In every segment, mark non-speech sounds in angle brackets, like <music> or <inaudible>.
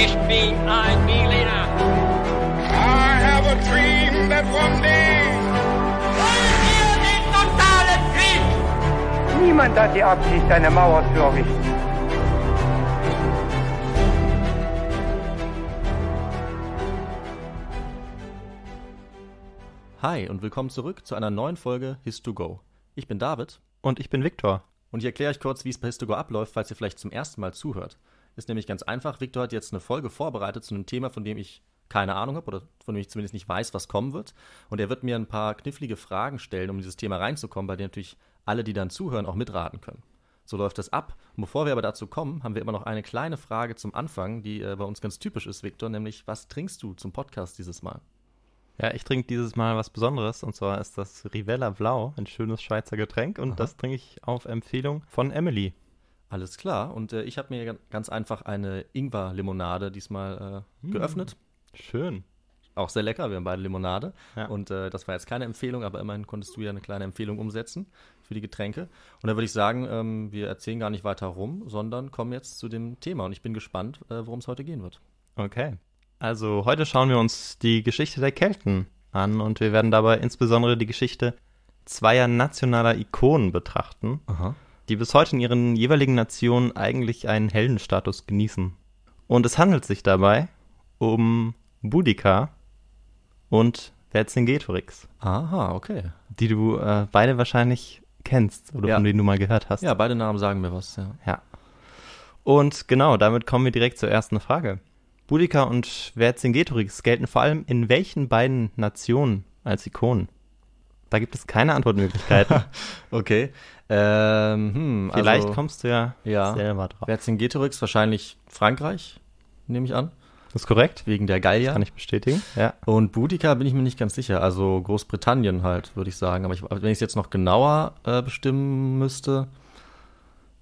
Ich bin ein Berliner. I have a dream that one day. Wollen wir den totalen Krieg? Niemand hat die Absicht, eine Mauer zu errichten. Hi und willkommen zurück zu einer neuen Folge His2Go. Ich bin David. Und ich bin Viktor. Und ich erkläre euch kurz, wie es bei His2Go abläuft, falls ihr vielleicht zum ersten Mal zuhört. Ist nämlich ganz einfach. Victor hat jetzt eine Folge vorbereitet zu einem Thema, von dem ich keine Ahnung habe oder von dem ich zumindest nicht weiß, was kommen wird. Und er wird mir ein paar knifflige Fragen stellen, um dieses Thema reinzukommen, bei dem natürlich alle, die dann zuhören, auch mitraten können. So läuft das ab. Und bevor wir aber dazu kommen, haben wir immer noch eine kleine Frage zum Anfang, die äh, bei uns ganz typisch ist, Victor, nämlich was trinkst du zum Podcast dieses Mal? Ja, ich trinke dieses Mal was Besonderes und zwar ist das Rivella Blau, ein schönes Schweizer Getränk und Aha. das trinke ich auf Empfehlung von Emily. Alles klar. Und äh, ich habe mir ganz einfach eine Ingwer-Limonade diesmal äh, hm. geöffnet. Schön. Auch sehr lecker. Wir haben beide Limonade. Ja. Und äh, das war jetzt keine Empfehlung, aber immerhin konntest du ja eine kleine Empfehlung umsetzen für die Getränke. Und da würde ich sagen, ähm, wir erzählen gar nicht weiter rum, sondern kommen jetzt zu dem Thema. Und ich bin gespannt, äh, worum es heute gehen wird. Okay. Also heute schauen wir uns die Geschichte der Kelten an und wir werden dabei insbesondere die Geschichte zweier nationaler Ikonen betrachten. Aha die bis heute in ihren jeweiligen Nationen eigentlich einen Heldenstatus genießen. Und es handelt sich dabei um Boudica und Vercingetorix. Aha, okay. Die du äh, beide wahrscheinlich kennst oder ja. von denen du mal gehört hast. Ja, beide Namen sagen mir was, ja. Ja. Und genau, damit kommen wir direkt zur ersten Frage. Boudica und Vercingetorix gelten vor allem in welchen beiden Nationen als Ikonen? Da gibt es keine Antwortmöglichkeiten. <laughs> okay. Ähm, hm, Vielleicht also, kommst du ja, ja selber drauf. Wer hat den Getorix? Wahrscheinlich Frankreich, nehme ich an. Das ist korrekt. Wegen der Gallia. Das kann ich bestätigen. Ja. Und Boudica bin ich mir nicht ganz sicher. Also Großbritannien halt, würde ich sagen. Aber ich, also wenn ich es jetzt noch genauer äh, bestimmen müsste,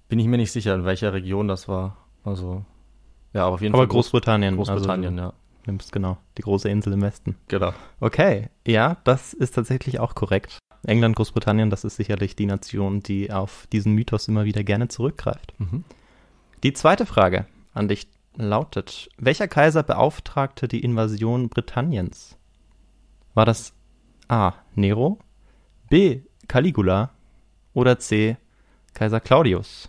bin ich mir nicht sicher, in welcher Region das war. Also, ja, aber auf jeden aber Fall. Aber Großbritannien. Großbritannien, also, ja nimmst, genau. Die große Insel im Westen. Genau. Okay, ja, das ist tatsächlich auch korrekt. England, Großbritannien, das ist sicherlich die Nation, die auf diesen Mythos immer wieder gerne zurückgreift. Mhm. Die zweite Frage an dich lautet: Welcher Kaiser beauftragte die Invasion Britanniens? War das A. Nero, B. Caligula oder C. Kaiser Claudius?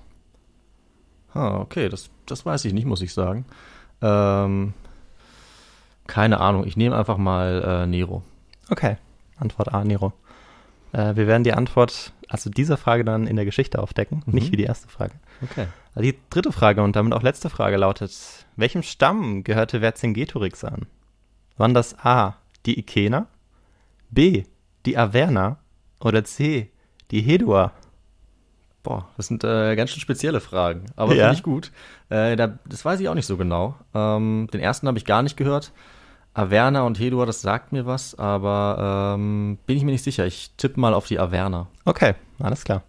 Ah, okay, das, das weiß ich nicht, muss ich sagen. Ähm, keine Ahnung, ich nehme einfach mal äh, Nero. Okay, Antwort A, Nero. Äh, wir werden die Antwort, also dieser Frage dann in der Geschichte aufdecken, mhm. nicht wie die erste Frage. Okay. Die dritte Frage und damit auch letzte Frage lautet: Welchem Stamm gehörte Vercingetorix an? Waren das A, die Ikener, B, die Averna oder C, die Hedua? Boah, das sind äh, ganz schön spezielle Fragen, aber ja. finde ich gut. Äh, da, das weiß ich auch nicht so genau. Ähm, den ersten habe ich gar nicht gehört. Averna und Hedua, das sagt mir was, aber ähm, bin ich mir nicht sicher. Ich tippe mal auf die Averna. Okay, alles klar.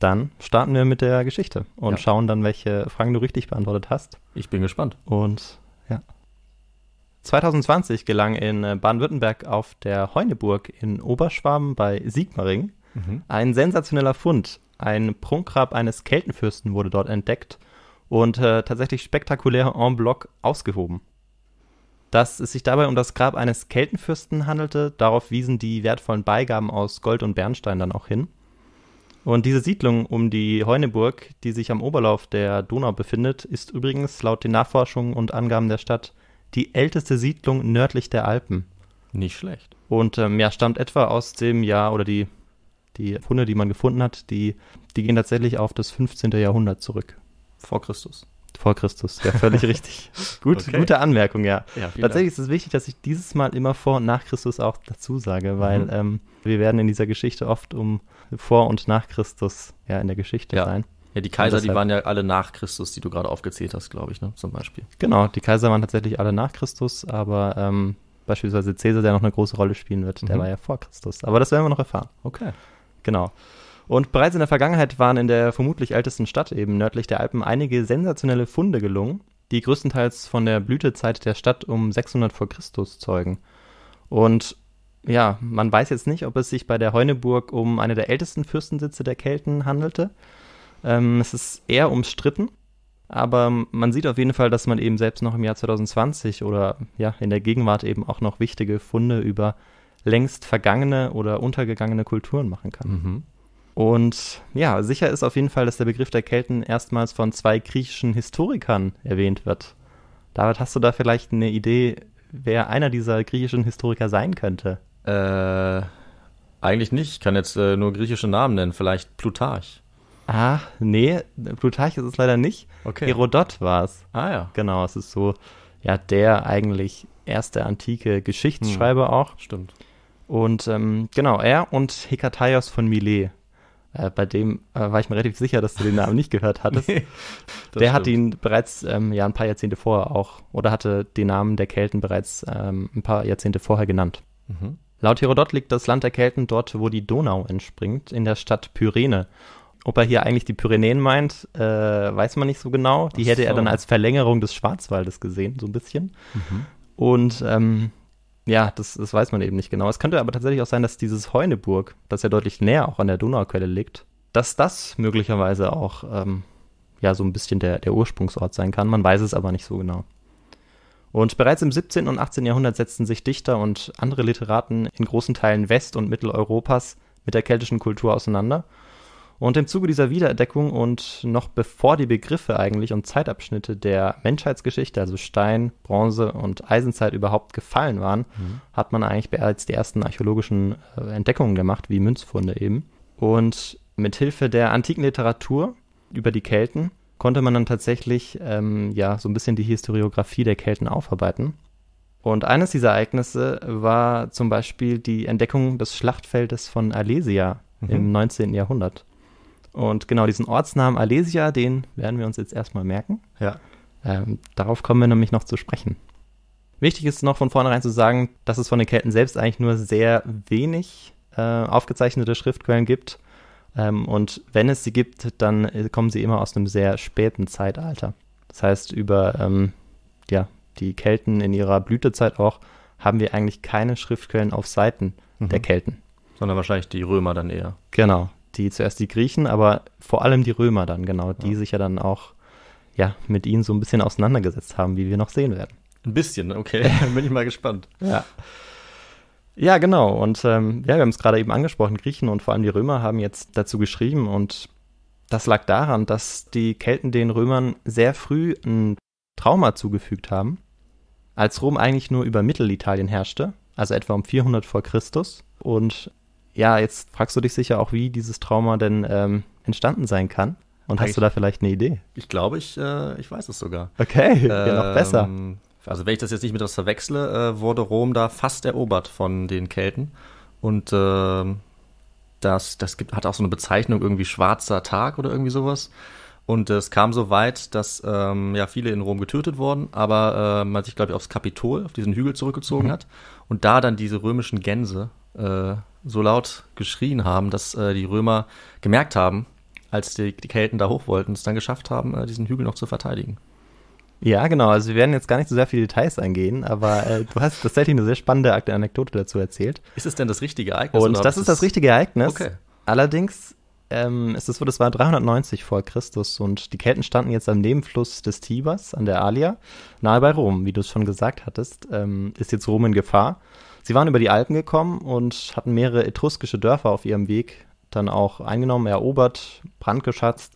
Dann starten wir mit der Geschichte und ja. schauen dann, welche Fragen du richtig beantwortet hast. Ich bin gespannt. Und ja. 2020 gelang in äh, Baden-Württemberg auf der Heuneburg in Oberschwaben bei Sigmaringen mhm. ein sensationeller Fund. Ein Prunkgrab eines Keltenfürsten wurde dort entdeckt und äh, tatsächlich spektakulär en bloc ausgehoben dass es sich dabei um das Grab eines Keltenfürsten handelte. Darauf wiesen die wertvollen Beigaben aus Gold und Bernstein dann auch hin. Und diese Siedlung um die Heuneburg, die sich am Oberlauf der Donau befindet, ist übrigens laut den Nachforschungen und Angaben der Stadt die älteste Siedlung nördlich der Alpen. Nicht schlecht. Und ähm, ja, stammt etwa aus dem Jahr oder die, die Funde, die man gefunden hat, die, die gehen tatsächlich auf das 15. Jahrhundert zurück. Vor Christus vor Christus. Ja, völlig <laughs> richtig. Gut, okay. Gute Anmerkung, ja. ja Tatsächlich Dank. ist es wichtig, dass ich dieses Mal immer vor und nach Christus auch dazu sage, mhm. weil mhm. ähm, wir werden in dieser Geschichte oft um vor und nach Christus ja in der Geschichte ja. sein. Ja, die Kaiser, deshalb, die waren ja alle nach Christus, die du gerade aufgezählt hast, glaube ich, ne, zum Beispiel. Genau, die Kaiser waren tatsächlich alle nach Christus, aber ähm, beispielsweise Cäsar, der noch eine große Rolle spielen wird, mhm. der war ja vor Christus. Aber das werden wir noch erfahren. Okay. Genau. Und bereits in der Vergangenheit waren in der vermutlich ältesten Stadt eben nördlich der Alpen einige sensationelle Funde gelungen, die größtenteils von der Blütezeit der Stadt um 600 vor Christus zeugen. Und ja, man weiß jetzt nicht, ob es sich bei der Heuneburg um eine der ältesten Fürstensitze der Kelten handelte. Ähm, es ist eher umstritten, aber man sieht auf jeden Fall, dass man eben selbst noch im Jahr 2020 oder ja, in der Gegenwart eben auch noch wichtige Funde über längst vergangene oder untergegangene Kulturen machen kann. Mhm. Und ja, sicher ist auf jeden Fall, dass der Begriff der Kelten erstmals von zwei griechischen Historikern erwähnt wird. David, hast du da vielleicht eine Idee, wer einer dieser griechischen Historiker sein könnte? Äh, eigentlich nicht. Ich kann jetzt äh, nur griechische Namen nennen. Vielleicht Plutarch. Ah, nee, Plutarch ist es leider nicht. Okay. Herodot war es. Ah ja. Genau, es ist so, ja, der eigentlich erste antike Geschichtsschreiber hm, auch. Stimmt. Und ähm, genau, er und Hekataios von Milet äh, bei dem äh, war ich mir relativ sicher, dass du den Namen nicht gehört hattest. <laughs> nee, der stimmt. hat ihn bereits ähm, ja, ein paar Jahrzehnte vorher auch, oder hatte den Namen der Kelten bereits ähm, ein paar Jahrzehnte vorher genannt. Mhm. Laut Herodot liegt das Land der Kelten dort, wo die Donau entspringt, in der Stadt Pyrene. Ob er hier eigentlich die Pyrenäen meint, äh, weiß man nicht so genau. Die Ach hätte so. er dann als Verlängerung des Schwarzwaldes gesehen, so ein bisschen. Mhm. Und ähm, ja, das, das weiß man eben nicht genau. Es könnte aber tatsächlich auch sein, dass dieses Heuneburg, das ja deutlich näher auch an der Donauquelle liegt, dass das möglicherweise auch ähm, ja so ein bisschen der, der Ursprungsort sein kann. Man weiß es aber nicht so genau. Und bereits im 17. und 18. Jahrhundert setzten sich Dichter und andere Literaten in großen Teilen West- und Mitteleuropas mit der keltischen Kultur auseinander und im Zuge dieser Wiederentdeckung und noch bevor die Begriffe eigentlich und Zeitabschnitte der Menschheitsgeschichte, also Stein, Bronze und Eisenzeit überhaupt gefallen waren, mhm. hat man eigentlich bereits die ersten archäologischen äh, Entdeckungen gemacht, wie Münzfunde eben. Und mit Hilfe der antiken Literatur über die Kelten konnte man dann tatsächlich ähm, ja so ein bisschen die Historiografie der Kelten aufarbeiten. Und eines dieser Ereignisse war zum Beispiel die Entdeckung des Schlachtfeldes von Alesia mhm. im 19. Jahrhundert. Und genau diesen Ortsnamen Alesia, den werden wir uns jetzt erstmal merken. Ja. Ähm, darauf kommen wir nämlich noch zu sprechen. Wichtig ist noch von vornherein zu sagen, dass es von den Kelten selbst eigentlich nur sehr wenig äh, aufgezeichnete Schriftquellen gibt. Ähm, und wenn es sie gibt, dann äh, kommen sie immer aus einem sehr späten Zeitalter. Das heißt, über ähm, ja, die Kelten in ihrer Blütezeit auch haben wir eigentlich keine Schriftquellen auf Seiten mhm. der Kelten. Sondern wahrscheinlich die Römer dann eher. Genau die zuerst die Griechen, aber vor allem die Römer dann, genau, die ja. sich ja dann auch ja, mit ihnen so ein bisschen auseinandergesetzt haben, wie wir noch sehen werden. Ein bisschen, okay. dann <laughs> Bin ich mal gespannt. Ja. Ja, genau. Und ähm, ja, wir haben es gerade eben angesprochen, Griechen und vor allem die Römer haben jetzt dazu geschrieben und das lag daran, dass die Kelten den Römern sehr früh ein Trauma zugefügt haben, als Rom eigentlich nur über Mittelitalien herrschte, also etwa um 400 vor Christus. Und ja, jetzt fragst du dich sicher auch, wie dieses Trauma denn ähm, entstanden sein kann. Und Eigentlich, hast du da vielleicht eine Idee? Ich glaube, ich, äh, ich weiß es sogar. Okay, <laughs> ja, noch ähm, besser. Also wenn ich das jetzt nicht mit was verwechsle, äh, wurde Rom da fast erobert von den Kelten. Und äh, das, das gibt, hat auch so eine Bezeichnung, irgendwie schwarzer Tag oder irgendwie sowas. Und es kam so weit, dass ähm, ja viele in Rom getötet wurden, aber äh, man sich, glaube ich, aufs Kapitol, auf diesen Hügel zurückgezogen mhm. hat und da dann diese römischen Gänse äh, so laut geschrien haben, dass äh, die Römer gemerkt haben, als die, die Kelten da hoch wollten, es dann geschafft haben, äh, diesen Hügel noch zu verteidigen. Ja, genau. Also wir werden jetzt gar nicht so sehr viele Details eingehen, aber äh, du hast tatsächlich eine sehr spannende Anekdote dazu erzählt. Ist es denn das richtige Ereignis? Und das ist das richtige Ereignis. Okay. Allerdings ähm, ist es so, das war 390 vor Christus und die Kelten standen jetzt am Nebenfluss des Tibers an der Alia, nahe bei Rom, wie du es schon gesagt hattest. Ähm, ist jetzt Rom in Gefahr? Sie waren über die Alpen gekommen und hatten mehrere etruskische Dörfer auf ihrem Weg dann auch eingenommen, erobert, brandgeschatzt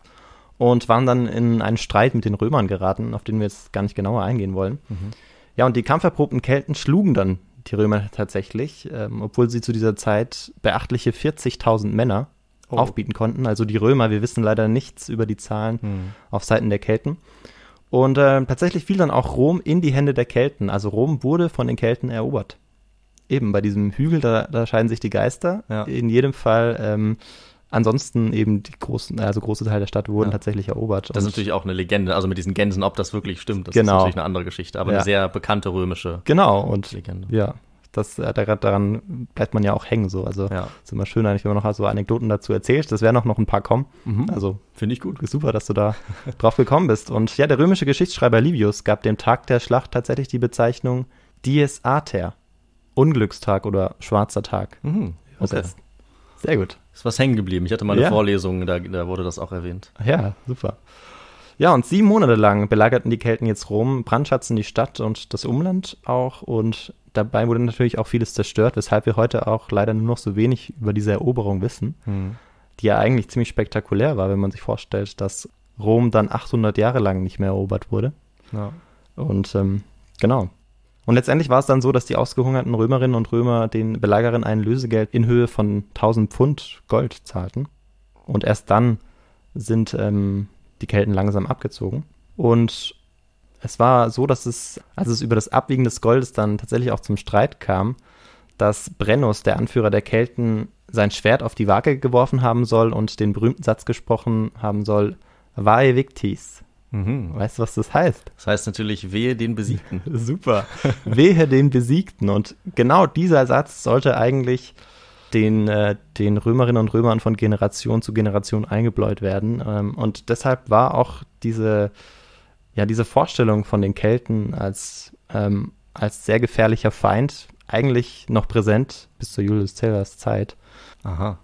und waren dann in einen Streit mit den Römern geraten, auf den wir jetzt gar nicht genauer eingehen wollen. Mhm. Ja, und die kampferprobten Kelten schlugen dann die Römer tatsächlich, ähm, obwohl sie zu dieser Zeit beachtliche 40.000 Männer oh. aufbieten konnten. Also die Römer, wir wissen leider nichts über die Zahlen mhm. auf Seiten der Kelten. Und äh, tatsächlich fiel dann auch Rom in die Hände der Kelten. Also Rom wurde von den Kelten erobert eben, bei diesem Hügel, da, da scheiden sich die Geister. Ja. In jedem Fall. Ähm, ansonsten eben die großen, also große Teile der Stadt wurden ja. tatsächlich erobert. Das ist natürlich auch eine Legende, also mit diesen Gänsen, ob das wirklich stimmt, das genau. ist natürlich eine andere Geschichte, aber ja. eine sehr bekannte römische genau, und, Legende. Ja, das äh, daran bleibt man ja auch hängen so. Also ja. ist immer schön eigentlich, wenn man noch so Anekdoten dazu erzählt. Das werden auch noch ein paar kommen. Mhm. Also finde ich gut. Super, dass du da <laughs> drauf gekommen bist. Und ja, der römische Geschichtsschreiber Livius gab dem Tag der Schlacht tatsächlich die Bezeichnung Dies Ater. Unglückstag oder schwarzer Tag. Mhm, okay. Sehr gut. Ist was hängen geblieben. Ich hatte mal eine ja. Vorlesung, da, da wurde das auch erwähnt. Ja, super. Ja, und sieben Monate lang belagerten die Kelten jetzt Rom, brandschatzten die Stadt und das Umland auch. Und dabei wurde natürlich auch vieles zerstört, weshalb wir heute auch leider nur noch so wenig über diese Eroberung wissen, mhm. die ja eigentlich ziemlich spektakulär war, wenn man sich vorstellt, dass Rom dann 800 Jahre lang nicht mehr erobert wurde. Ja. Und ähm, genau, und letztendlich war es dann so, dass die ausgehungerten Römerinnen und Römer den Belagerern ein Lösegeld in Höhe von 1000 Pfund Gold zahlten. Und erst dann sind ähm, die Kelten langsam abgezogen. Und es war so, dass es, als es über das Abwiegen des Goldes dann tatsächlich auch zum Streit kam, dass Brennus, der Anführer der Kelten, sein Schwert auf die Waage geworfen haben soll und den berühmten Satz gesprochen haben soll, Vae Victis, Mhm, weißt du, was das heißt? Das heißt natürlich, wehe den Besiegten. <laughs> Super. wehe den Besiegten. Und genau dieser Satz sollte eigentlich den, äh, den Römerinnen und Römern von Generation zu Generation eingebläut werden. Ähm, und deshalb war auch diese, ja, diese Vorstellung von den Kelten als, ähm, als sehr gefährlicher Feind eigentlich noch präsent bis zur Julius Caesars Zeit. Aha.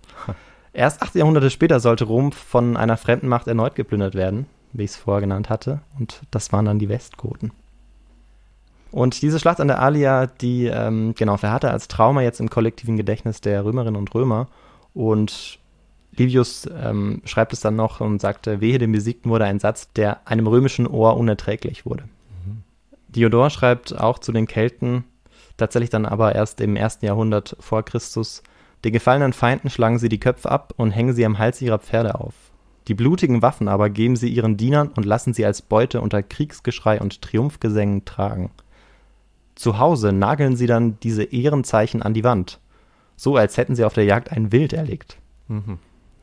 Erst acht Jahrhunderte später sollte Rom von einer fremden Macht erneut geplündert werden wie ich es vorher genannt hatte. Und das waren dann die Westgoten. Und diese Schlacht an der Alia, die ähm, genau verharrte als Trauma jetzt im kollektiven Gedächtnis der Römerinnen und Römer. Und Livius ähm, schreibt es dann noch und sagte, wehe dem Besiegten wurde ein Satz, der einem römischen Ohr unerträglich wurde. Mhm. Diodor schreibt auch zu den Kelten, tatsächlich dann aber erst im ersten Jahrhundert vor Christus, den gefallenen Feinden schlagen sie die Köpfe ab und hängen sie am Hals ihrer Pferde auf. Die blutigen Waffen aber geben sie ihren Dienern und lassen sie als Beute unter Kriegsgeschrei und Triumphgesängen tragen. Zu Hause nageln sie dann diese Ehrenzeichen an die Wand, so als hätten sie auf der Jagd ein Wild erlegt. Mhm.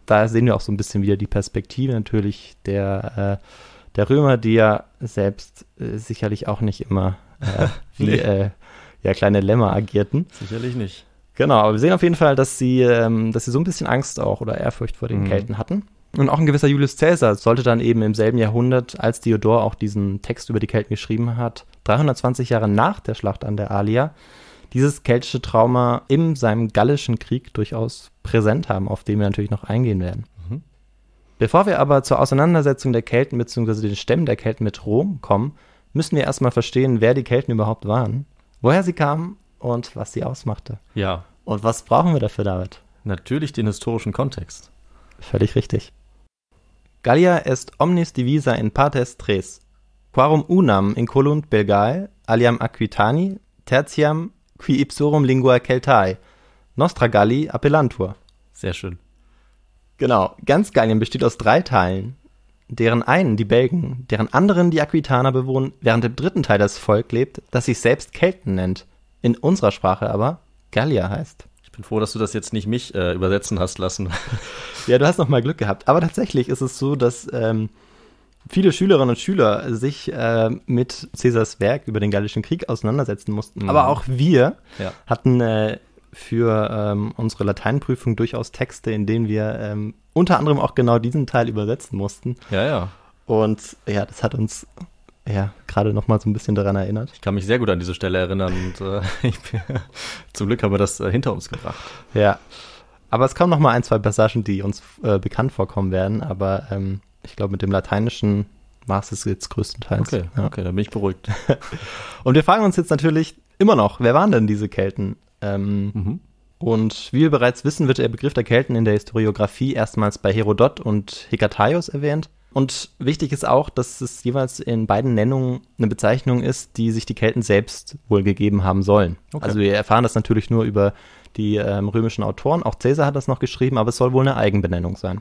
Da sehen wir auch so ein bisschen wieder die Perspektive natürlich der, äh, der Römer, die ja selbst äh, sicherlich auch nicht immer äh, <laughs> wie nee. Äh, ja, kleine Lämmer agierten. Sicherlich nicht. Genau, aber wir sehen auf jeden Fall, dass sie, ähm, dass sie so ein bisschen Angst auch oder Ehrfurcht vor den mhm. Kelten hatten. Und auch ein gewisser Julius Caesar sollte dann eben im selben Jahrhundert, als Diodor auch diesen Text über die Kelten geschrieben hat, 320 Jahre nach der Schlacht an der Alia, dieses keltische Trauma in seinem gallischen Krieg durchaus präsent haben, auf den wir natürlich noch eingehen werden. Mhm. Bevor wir aber zur Auseinandersetzung der Kelten bzw. den Stämmen der Kelten mit Rom kommen, müssen wir erstmal verstehen, wer die Kelten überhaupt waren, woher sie kamen und was sie ausmachte. Ja. Und was brauchen wir dafür, David? Natürlich den historischen Kontext. Völlig richtig. Gallia est omnis divisa in partes tres, quarum unam incolunt Belgae, aliam Aquitani, tertiam qui ipsorum lingua Celtae, nostra Galli appellantur. Sehr schön. Genau, ganz Gallien besteht aus drei Teilen, deren einen die Belgen, deren anderen die Aquitaner bewohnen, während im dritten Teil das Volk lebt, das sich selbst Kelten nennt, in unserer Sprache aber Gallia heißt bin froh, dass du das jetzt nicht mich äh, übersetzen hast lassen. <laughs> ja, du hast noch mal Glück gehabt. Aber tatsächlich ist es so, dass ähm, viele Schülerinnen und Schüler sich äh, mit Cäsars Werk über den Gallischen Krieg auseinandersetzen mussten. Aber auch wir ja. hatten äh, für ähm, unsere Lateinprüfung durchaus Texte, in denen wir ähm, unter anderem auch genau diesen Teil übersetzen mussten. Ja, ja. Und ja, das hat uns ja, gerade noch mal so ein bisschen daran erinnert. Ich kann mich sehr gut an diese Stelle erinnern und äh, <laughs> ich, zum Glück haben wir das äh, hinter uns gebracht. Ja, aber es kommen noch mal ein, zwei Passagen, die uns äh, bekannt vorkommen werden, aber ähm, ich glaube, mit dem Lateinischen war es jetzt größtenteils. Okay, ja. okay, dann bin ich beruhigt. <laughs> und wir fragen uns jetzt natürlich immer noch, wer waren denn diese Kelten? Ähm, mhm. Und wie wir bereits wissen, wird der Begriff der Kelten in der Historiographie erstmals bei Herodot und Hekataios erwähnt. Und wichtig ist auch, dass es jeweils in beiden Nennungen eine Bezeichnung ist, die sich die Kelten selbst wohl gegeben haben sollen. Okay. Also wir erfahren das natürlich nur über die ähm, römischen Autoren. Auch Caesar hat das noch geschrieben, aber es soll wohl eine Eigenbenennung sein.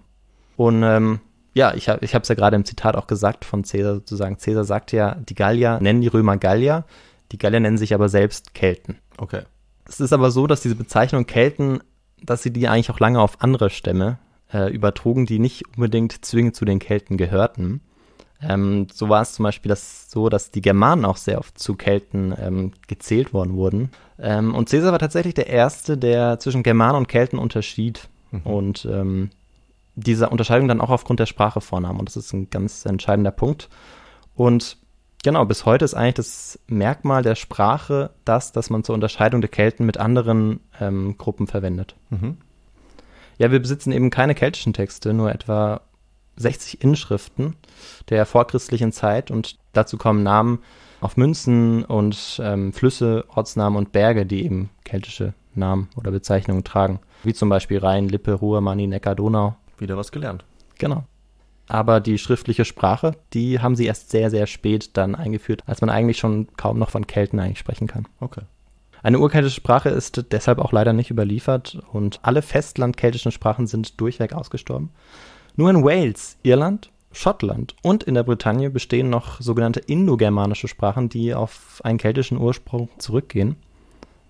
Und ähm, ja, ich habe es ja gerade im Zitat auch gesagt von Caesar sozusagen. Caesar sagt ja, die Gallier nennen die Römer Gallier, die Gallier nennen sich aber selbst Kelten. Okay. Es ist aber so, dass diese Bezeichnung Kelten, dass sie die eigentlich auch lange auf andere Stämme äh, übertrugen, die nicht unbedingt zwingend zu den Kelten gehörten. Ähm, so war es zum Beispiel das, so, dass die Germanen auch sehr oft zu Kelten ähm, gezählt worden wurden. Ähm, und Caesar war tatsächlich der Erste, der zwischen Germanen und Kelten unterschied. Mhm. Und ähm, diese Unterscheidung dann auch aufgrund der Sprache vornahm. Und das ist ein ganz entscheidender Punkt. Und genau, bis heute ist eigentlich das Merkmal der Sprache das, dass man zur Unterscheidung der Kelten mit anderen ähm, Gruppen verwendet. Mhm. Ja, wir besitzen eben keine keltischen Texte, nur etwa 60 Inschriften der vorchristlichen Zeit und dazu kommen Namen auf Münzen und ähm, Flüsse, Ortsnamen und Berge, die eben keltische Namen oder Bezeichnungen tragen. Wie zum Beispiel Rhein, Lippe, Ruhr, Mani, Neckar, Donau. Wieder was gelernt. Genau. Aber die schriftliche Sprache, die haben sie erst sehr, sehr spät dann eingeführt, als man eigentlich schon kaum noch von Kelten eigentlich sprechen kann. Okay. Eine urkeltische Sprache ist deshalb auch leider nicht überliefert und alle festlandkeltischen Sprachen sind durchweg ausgestorben. Nur in Wales, Irland, Schottland und in der Bretagne bestehen noch sogenannte indogermanische Sprachen, die auf einen keltischen Ursprung zurückgehen.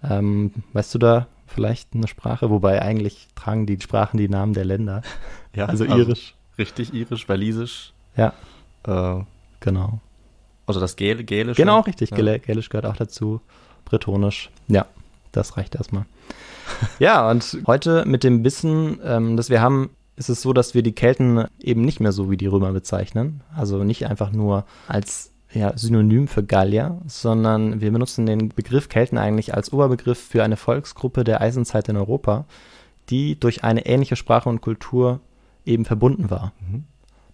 Ähm, weißt du da vielleicht eine Sprache? Wobei eigentlich tragen die Sprachen die Namen der Länder. <laughs> Ja, also, also, irisch. Richtig, irisch, walisisch. Ja. Äh, genau. Also das Gäl Gälische. Genau, richtig. Ja. Gälisch gehört auch dazu bretonisch. Ja, das reicht erstmal. <laughs> ja, und heute mit dem Wissen, ähm, dass wir haben, ist es so, dass wir die Kelten eben nicht mehr so wie die Römer bezeichnen. Also nicht einfach nur als ja, Synonym für Gallier, sondern wir benutzen den Begriff Kelten eigentlich als Oberbegriff für eine Volksgruppe der Eisenzeit in Europa, die durch eine ähnliche Sprache und Kultur eben verbunden war. Mhm.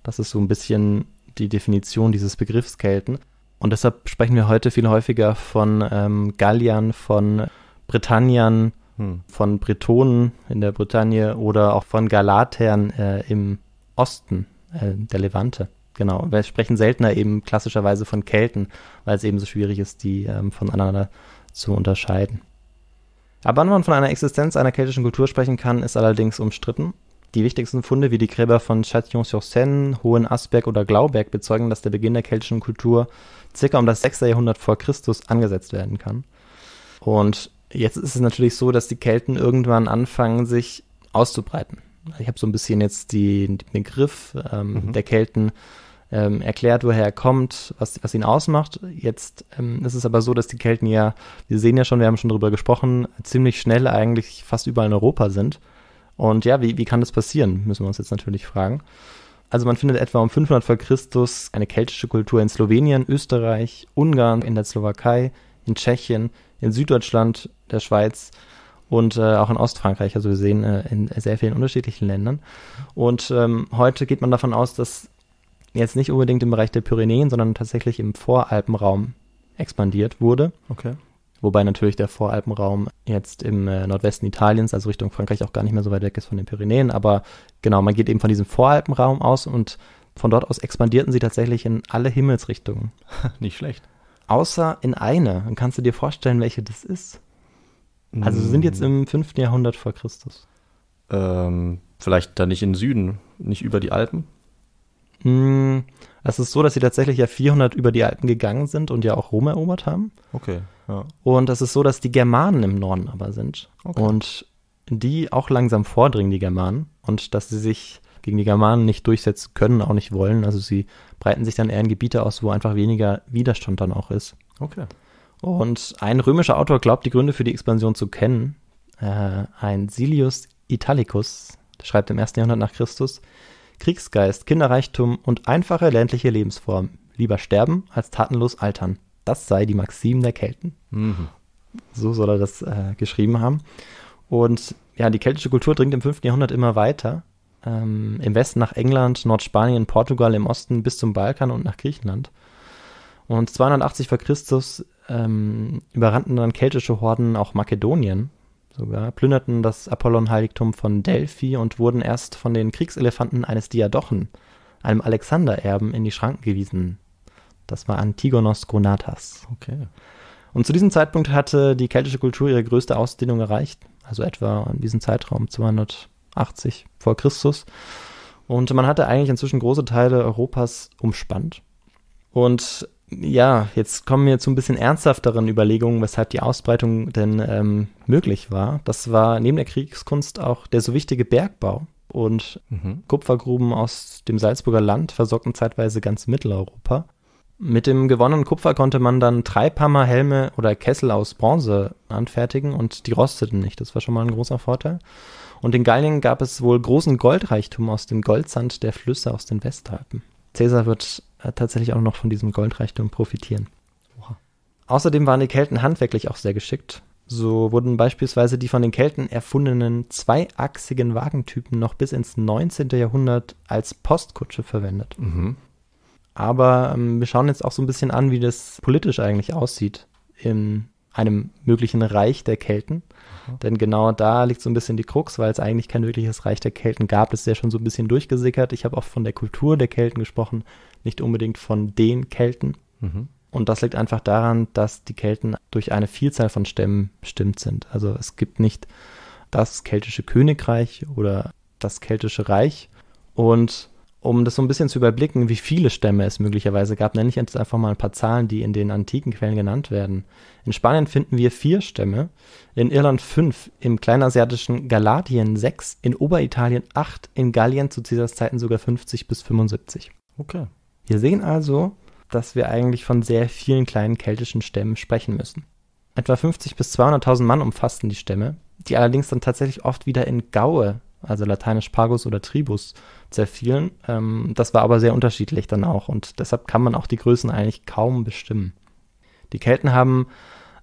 Das ist so ein bisschen die Definition dieses Begriffs Kelten. Und deshalb sprechen wir heute viel häufiger von ähm, Galliern, von Britanniern, hm. von Bretonen in der Bretagne oder auch von Galatern äh, im Osten äh, der Levante. Genau, wir sprechen seltener eben klassischerweise von Kelten, weil es eben so schwierig ist, die ähm, voneinander zu unterscheiden. Ab wann man von einer Existenz einer keltischen Kultur sprechen kann, ist allerdings umstritten. Die wichtigsten Funde wie die Gräber von Châtillon-sur-Seine, Hohen Asberg oder Glauberg bezeugen, dass der Beginn der keltischen Kultur circa um das 6. Jahrhundert vor Christus angesetzt werden kann. Und jetzt ist es natürlich so, dass die Kelten irgendwann anfangen, sich auszubreiten. Ich habe so ein bisschen jetzt den Begriff ähm, mhm. der Kelten ähm, erklärt, woher er kommt, was, was ihn ausmacht. Jetzt ähm, ist es aber so, dass die Kelten ja, wir sehen ja schon, wir haben schon darüber gesprochen, ziemlich schnell eigentlich fast überall in Europa sind. Und ja, wie, wie kann das passieren, müssen wir uns jetzt natürlich fragen. Also man findet etwa um 500 vor Christus eine keltische Kultur in Slowenien, Österreich, Ungarn, in der Slowakei, in Tschechien, in Süddeutschland, der Schweiz und äh, auch in Ostfrankreich. Also wir sehen äh, in sehr vielen unterschiedlichen Ländern. Und ähm, heute geht man davon aus, dass jetzt nicht unbedingt im Bereich der Pyrenäen, sondern tatsächlich im Voralpenraum expandiert wurde. Okay. Wobei natürlich der Voralpenraum jetzt im äh, Nordwesten Italiens, also Richtung Frankreich, auch gar nicht mehr so weit weg ist von den Pyrenäen. Aber genau, man geht eben von diesem Voralpenraum aus und von dort aus expandierten sie tatsächlich in alle Himmelsrichtungen. <laughs> Nicht schlecht. Außer in eine. Und kannst du dir vorstellen, welche das ist? Also sie sind jetzt im 5. Jahrhundert vor Christus. Ähm, vielleicht dann nicht in Süden, nicht über die Alpen? Hm, es ist so, dass sie tatsächlich ja 400 über die Alpen gegangen sind und ja auch Rom erobert haben. Okay. Und es ist so, dass die Germanen im Norden aber sind. Okay. Und die auch langsam vordringen, die Germanen. Und dass sie sich gegen die Germanen nicht durchsetzen können, auch nicht wollen. Also sie breiten sich dann eher in Gebiete aus, wo einfach weniger Widerstand dann auch ist. Okay. Und ein römischer Autor glaubt, die Gründe für die Expansion zu kennen. Äh, ein Silius Italicus schreibt im ersten Jahrhundert nach Christus, Kriegsgeist, Kinderreichtum und einfache ländliche Lebensform. Lieber sterben als tatenlos altern das sei die Maxim der Kelten. Mhm. So soll er das äh, geschrieben haben. Und ja, die keltische Kultur dringt im 5. Jahrhundert immer weiter. Ähm, Im Westen nach England, Nordspanien, Portugal, im Osten bis zum Balkan und nach Griechenland. Und 280 vor Christus ähm, überrannten dann keltische Horden auch Makedonien sogar, plünderten das Apollon-Heiligtum von Delphi und wurden erst von den Kriegselefanten eines Diadochen, einem Alexander-Erben, in die Schranken gewiesen. Das war Antigonos Gonatas. Okay. Und zu diesem Zeitpunkt hatte die keltische Kultur ihre größte Ausdehnung erreicht, also etwa in diesem Zeitraum 280 vor Christus. Und man hatte eigentlich inzwischen große Teile Europas umspannt. Und ja, jetzt kommen wir zu ein bisschen ernsthafteren Überlegungen, weshalb die Ausbreitung denn ähm, möglich war. Das war neben der Kriegskunst auch der so wichtige Bergbau. Und mhm. Kupfergruben aus dem Salzburger Land versorgten zeitweise ganz Mitteleuropa. Mit dem gewonnenen Kupfer konnte man dann Treibhammer, Helme oder Kessel aus Bronze anfertigen und die rosteten nicht. Das war schon mal ein großer Vorteil. Und in Gallien gab es wohl großen Goldreichtum aus dem Goldsand der Flüsse aus den Westalpen. Cäsar wird äh, tatsächlich auch noch von diesem Goldreichtum profitieren. Oha. Außerdem waren die Kelten handwerklich auch sehr geschickt. So wurden beispielsweise die von den Kelten erfundenen zweiachsigen Wagentypen noch bis ins 19. Jahrhundert als Postkutsche verwendet. Mhm. Aber ähm, wir schauen jetzt auch so ein bisschen an, wie das politisch eigentlich aussieht in einem möglichen Reich der Kelten. Aha. Denn genau da liegt so ein bisschen die Krux, weil es eigentlich kein wirkliches Reich der Kelten gab. Das ist ja schon so ein bisschen durchgesickert. Ich habe auch von der Kultur der Kelten gesprochen, nicht unbedingt von den Kelten. Mhm. Und das liegt einfach daran, dass die Kelten durch eine Vielzahl von Stämmen bestimmt sind. Also es gibt nicht das keltische Königreich oder das keltische Reich. Und um das so ein bisschen zu überblicken, wie viele Stämme es möglicherweise gab, nenne ich jetzt einfach mal ein paar Zahlen, die in den antiken Quellen genannt werden. In Spanien finden wir vier Stämme, in Irland fünf, im kleinasiatischen Galatien sechs, in Oberitalien acht, in Gallien zu Caesars Zeiten sogar 50 bis 75. Okay. Wir sehen also, dass wir eigentlich von sehr vielen kleinen keltischen Stämmen sprechen müssen. Etwa 50 bis 200.000 Mann umfassten die Stämme, die allerdings dann tatsächlich oft wieder in Gaue also lateinisch Pagus oder Tribus, zerfielen. Ähm, das war aber sehr unterschiedlich dann auch und deshalb kann man auch die Größen eigentlich kaum bestimmen. Die Kelten haben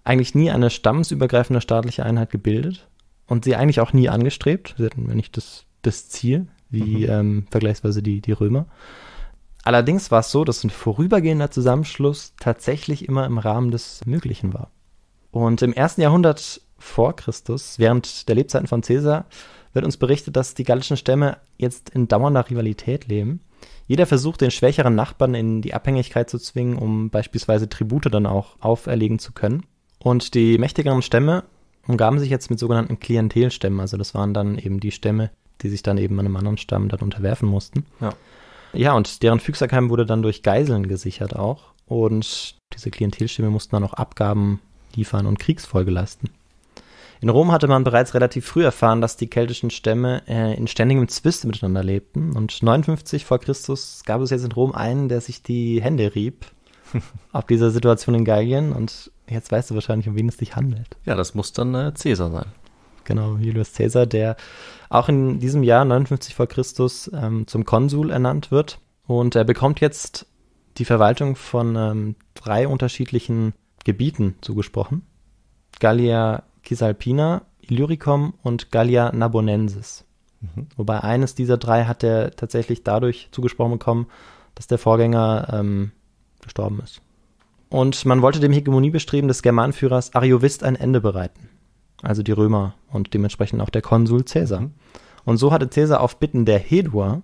eigentlich nie eine stammesübergreifende staatliche Einheit gebildet und sie eigentlich auch nie angestrebt. Sie hatten nicht das, das Ziel, wie mhm. ähm, vergleichsweise die, die Römer. Allerdings war es so, dass ein vorübergehender Zusammenschluss tatsächlich immer im Rahmen des Möglichen war. Und im ersten Jahrhundert vor Christus, während der Lebzeiten von Caesar, wird uns berichtet, dass die gallischen Stämme jetzt in dauernder Rivalität leben. Jeder versucht, den schwächeren Nachbarn in die Abhängigkeit zu zwingen, um beispielsweise Tribute dann auch auferlegen zu können. Und die mächtigeren Stämme umgaben sich jetzt mit sogenannten Klientelstämmen. Also das waren dann eben die Stämme, die sich dann eben einem anderen Stamm dann unterwerfen mussten. Ja, ja und deren Füchserkeim wurde dann durch Geiseln gesichert auch. Und diese Klientelstämme mussten dann auch Abgaben liefern und Kriegsfolge leisten. In Rom hatte man bereits relativ früh erfahren, dass die keltischen Stämme äh, in ständigem Zwist miteinander lebten. Und 59 vor Christus gab es jetzt in Rom einen, der sich die Hände rieb <laughs> auf dieser Situation in Gallien. Und jetzt weißt du wahrscheinlich, um wen es sich handelt. Ja, das muss dann äh, Cäsar sein. Genau, Julius Cäsar, der auch in diesem Jahr 59 vor Christus ähm, zum Konsul ernannt wird. Und er bekommt jetzt die Verwaltung von ähm, drei unterschiedlichen Gebieten zugesprochen. Gallia Cisalpina, Illyricum und Gallia Nabonensis. Mhm. Wobei eines dieser drei hat er tatsächlich dadurch zugesprochen bekommen, dass der Vorgänger ähm, gestorben ist. Und man wollte dem Hegemoniebestreben des Germanführers Ariovist ein Ende bereiten. Also die Römer und dementsprechend auch der Konsul Caesar. Mhm. Und so hatte Caesar auf Bitten der Hedua,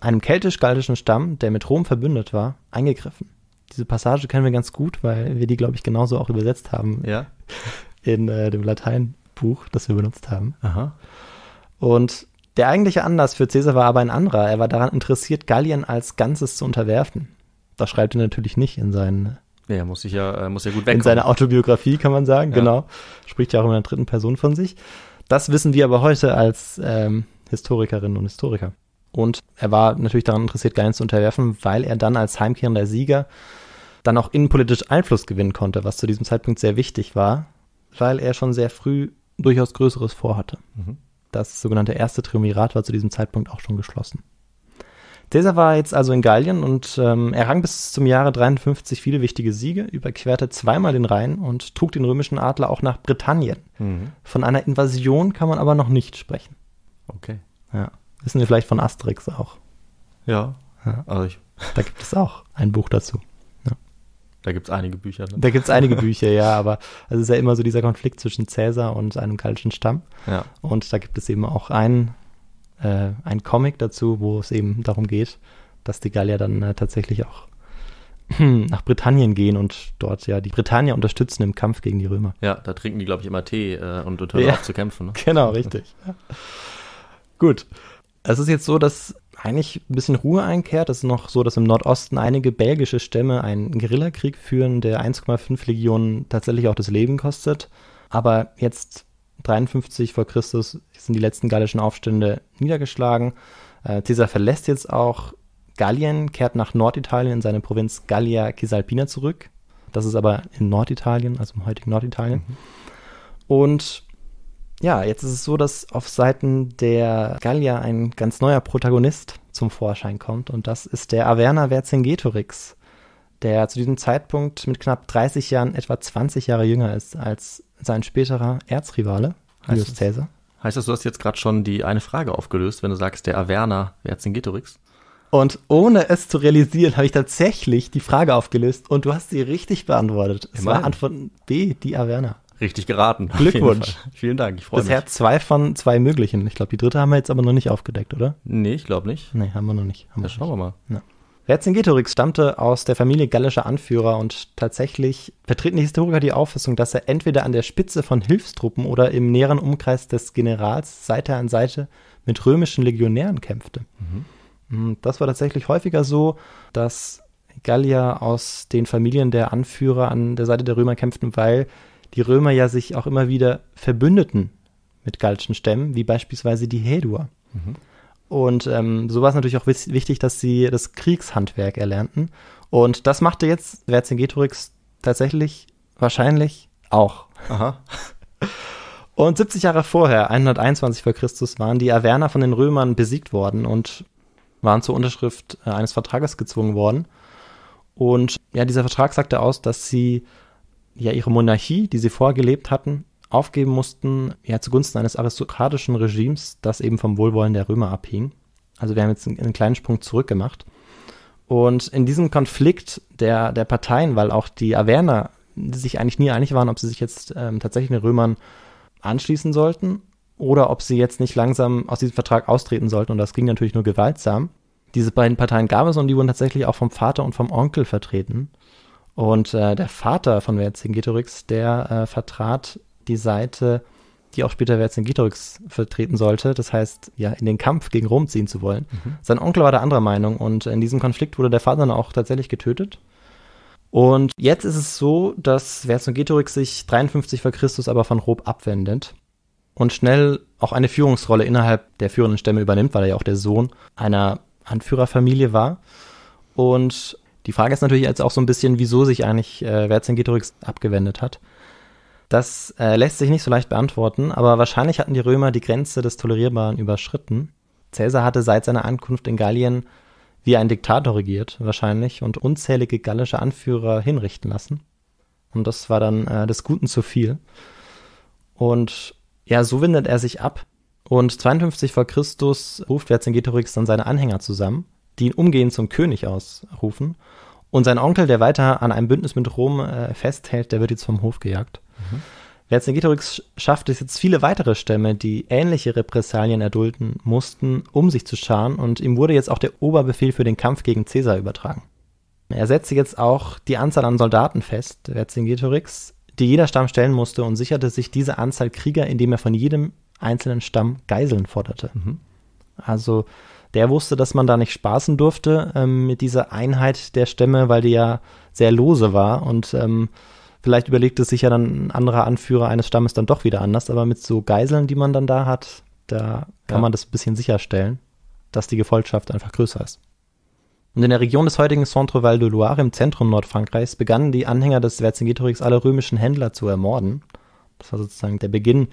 einem keltisch-gallischen Stamm, der mit Rom verbündet war, eingegriffen. Diese Passage kennen wir ganz gut, weil wir die, glaube ich, genauso auch übersetzt haben. Ja. <laughs> in äh, dem Lateinbuch, das wir benutzt haben. Aha. Und der eigentliche Anlass für Caesar war aber ein anderer. Er war daran interessiert, Gallien als Ganzes zu unterwerfen. Das schreibt er natürlich nicht in seinen. Ja, muss ich ja, muss ja gut wegkommen. In seiner Autobiografie kann man sagen, ja. genau. Spricht ja auch in der dritten Person von sich. Das wissen wir aber heute als ähm, Historikerinnen und Historiker. Und er war natürlich daran interessiert, Gallien zu unterwerfen, weil er dann als heimkehrender Sieger dann auch innenpolitisch Einfluss gewinnen konnte, was zu diesem Zeitpunkt sehr wichtig war weil er schon sehr früh durchaus Größeres vorhatte. Mhm. Das sogenannte erste Triumvirat war zu diesem Zeitpunkt auch schon geschlossen. Caesar war jetzt also in Gallien und ähm, errang bis zum Jahre 53 viele wichtige Siege, überquerte zweimal den Rhein und trug den römischen Adler auch nach Britannien. Mhm. Von einer Invasion kann man aber noch nicht sprechen. Okay. Ja. Wissen wir vielleicht von Asterix auch? Ja. ja. Also ich da gibt es auch ein Buch dazu. Da gibt es einige Bücher. Ne? Da gibt es einige Bücher, ja, <laughs> aber es ist ja immer so dieser Konflikt zwischen Cäsar und einem kaltischen Stamm. Ja. Und da gibt es eben auch einen äh, Comic dazu, wo es eben darum geht, dass die Gallier dann äh, tatsächlich auch <clears throat> nach Britannien gehen und dort ja die Britannier unterstützen im Kampf gegen die Römer. Ja, da trinken die, glaube ich, immer Tee äh, und unterhören ja. auch zu kämpfen. Ne? <laughs> Genau, richtig. ja. <laughs> Gut. Es ist jetzt so, dass eigentlich ein bisschen Ruhe einkehrt. Es ist noch so, dass im Nordosten einige belgische Stämme einen Guerillakrieg führen, der 1,5 Legionen tatsächlich auch das Leben kostet. Aber jetzt 53 vor Christus sind die letzten gallischen Aufstände niedergeschlagen. Äh, Caesar verlässt jetzt auch Gallien, kehrt nach Norditalien in seine Provinz Gallia Cisalpina zurück. Das ist aber in Norditalien, also im heutigen Norditalien. Mhm. Und ja, jetzt ist es so, dass auf Seiten der Gallier ein ganz neuer Protagonist zum Vorschein kommt und das ist der Averna Vercingetorix, der zu diesem Zeitpunkt mit knapp 30 Jahren etwa 20 Jahre jünger ist als sein späterer Erzrivale, heißt Caesar. Heißt das, du hast jetzt gerade schon die eine Frage aufgelöst, wenn du sagst, der Averna Vercingetorix? Und ohne es zu realisieren, habe ich tatsächlich die Frage aufgelöst und du hast sie richtig beantwortet. Es Immerhin. war Antwort B, die Averna. Richtig geraten. Glückwunsch. Vielen Dank, ich freue mich. Bisher zwei von zwei möglichen. Ich glaube, die dritte haben wir jetzt aber noch nicht aufgedeckt, oder? Nee, ich glaube nicht. Nee, haben wir noch nicht. Haben ja, wir schauen nicht. wir mal. Ja. Vercingetorix stammte aus der Familie gallischer Anführer und tatsächlich vertreten die Historiker die Auffassung, dass er entweder an der Spitze von Hilfstruppen oder im näheren Umkreis des Generals Seite an Seite mit römischen Legionären kämpfte. Mhm. Hm, das war tatsächlich häufiger so, dass Gallier aus den Familien der Anführer an der Seite der Römer kämpften, weil die Römer ja sich auch immer wieder verbündeten mit galischen Stämmen, wie beispielsweise die Häduer. Mhm. Und ähm, so war es natürlich auch wichtig, dass sie das Kriegshandwerk erlernten. Und das machte jetzt Vercingetorix tatsächlich wahrscheinlich auch. Aha. <laughs> Und 70 Jahre vorher, 121 vor Christus, waren die Averner von den Römern besiegt worden und waren zur Unterschrift äh, eines Vertrages gezwungen worden. Und ja, dieser Vertrag sagte aus, dass sie ja ihre Monarchie, die sie vorgelebt hatten, aufgeben mussten, ja zugunsten eines aristokratischen Regimes, das eben vom Wohlwollen der Römer abhing. Also wir haben jetzt einen, kleinen Sprung zurück gemacht. Und in diesem Konflikt der, der Parteien, weil auch die Averner sich eigentlich nie einig waren, ob sie sich jetzt ähm, tatsächlich den Römern anschließen sollten oder ob sie jetzt nicht langsam aus diesem Vertrag austreten sollten. Und das ging natürlich nur gewaltsam. Diese beiden Parteien gab es und die wurden tatsächlich auch vom Vater und vom Onkel vertreten. Und äh, der Vater von Vercingetorix, der äh, vertrat die Seite, die auch später Vercingetorix vertreten sollte, das heißt, ja, in den Kampf gegen Rom ziehen zu wollen. Mhm. Sein Onkel war der anderer Meinung und in diesem Konflikt wurde der Vater dann auch tatsächlich getötet. Und jetzt ist es so, dass Vercingetorix sich 53 vor Christus aber von Rom abwendet und schnell auch eine Führungsrolle innerhalb der führenden Stämme übernimmt, weil er ja auch der Sohn einer Anführerfamilie war. Und die Frage ist natürlich jetzt auch so ein bisschen, wieso sich eigentlich äh, Vercingetorix abgewendet hat. Das äh, lässt sich nicht so leicht beantworten, aber wahrscheinlich hatten die Römer die Grenze des Tolerierbaren überschritten. Cäsar hatte seit seiner Ankunft in Gallien wie ein Diktator regiert, wahrscheinlich, und unzählige gallische Anführer hinrichten lassen. Und das war dann äh, des Guten zu viel. Und ja, so windet er sich ab. Und 52 vor Christus ruft Vercingetorix dann seine Anhänger zusammen die ihn umgehend zum König ausrufen. Und sein Onkel, der weiter an einem Bündnis mit Rom äh, festhält, der wird jetzt vom Hof gejagt. Mhm. Vercingetorix schafft es jetzt viele weitere Stämme, die ähnliche Repressalien erdulden mussten, um sich zu scharen und ihm wurde jetzt auch der Oberbefehl für den Kampf gegen Caesar übertragen. Er setzte jetzt auch die Anzahl an Soldaten fest, Vercingetorix, die jeder Stamm stellen musste und sicherte sich diese Anzahl Krieger, indem er von jedem einzelnen Stamm Geiseln forderte. Mhm. Also der wusste, dass man da nicht spaßen durfte ähm, mit dieser Einheit der Stämme, weil die ja sehr lose war und ähm, vielleicht überlegte sich ja dann ein anderer Anführer eines Stammes dann doch wieder anders, aber mit so Geiseln, die man dann da hat, da kann ja. man das ein bisschen sicherstellen, dass die Gefolgschaft einfach größer ist. Und in der Region des heutigen Centre-Val de Loire im Zentrum Nordfrankreichs begannen die Anhänger des Vercingetorix alle römischen Händler zu ermorden. Das war sozusagen der Beginn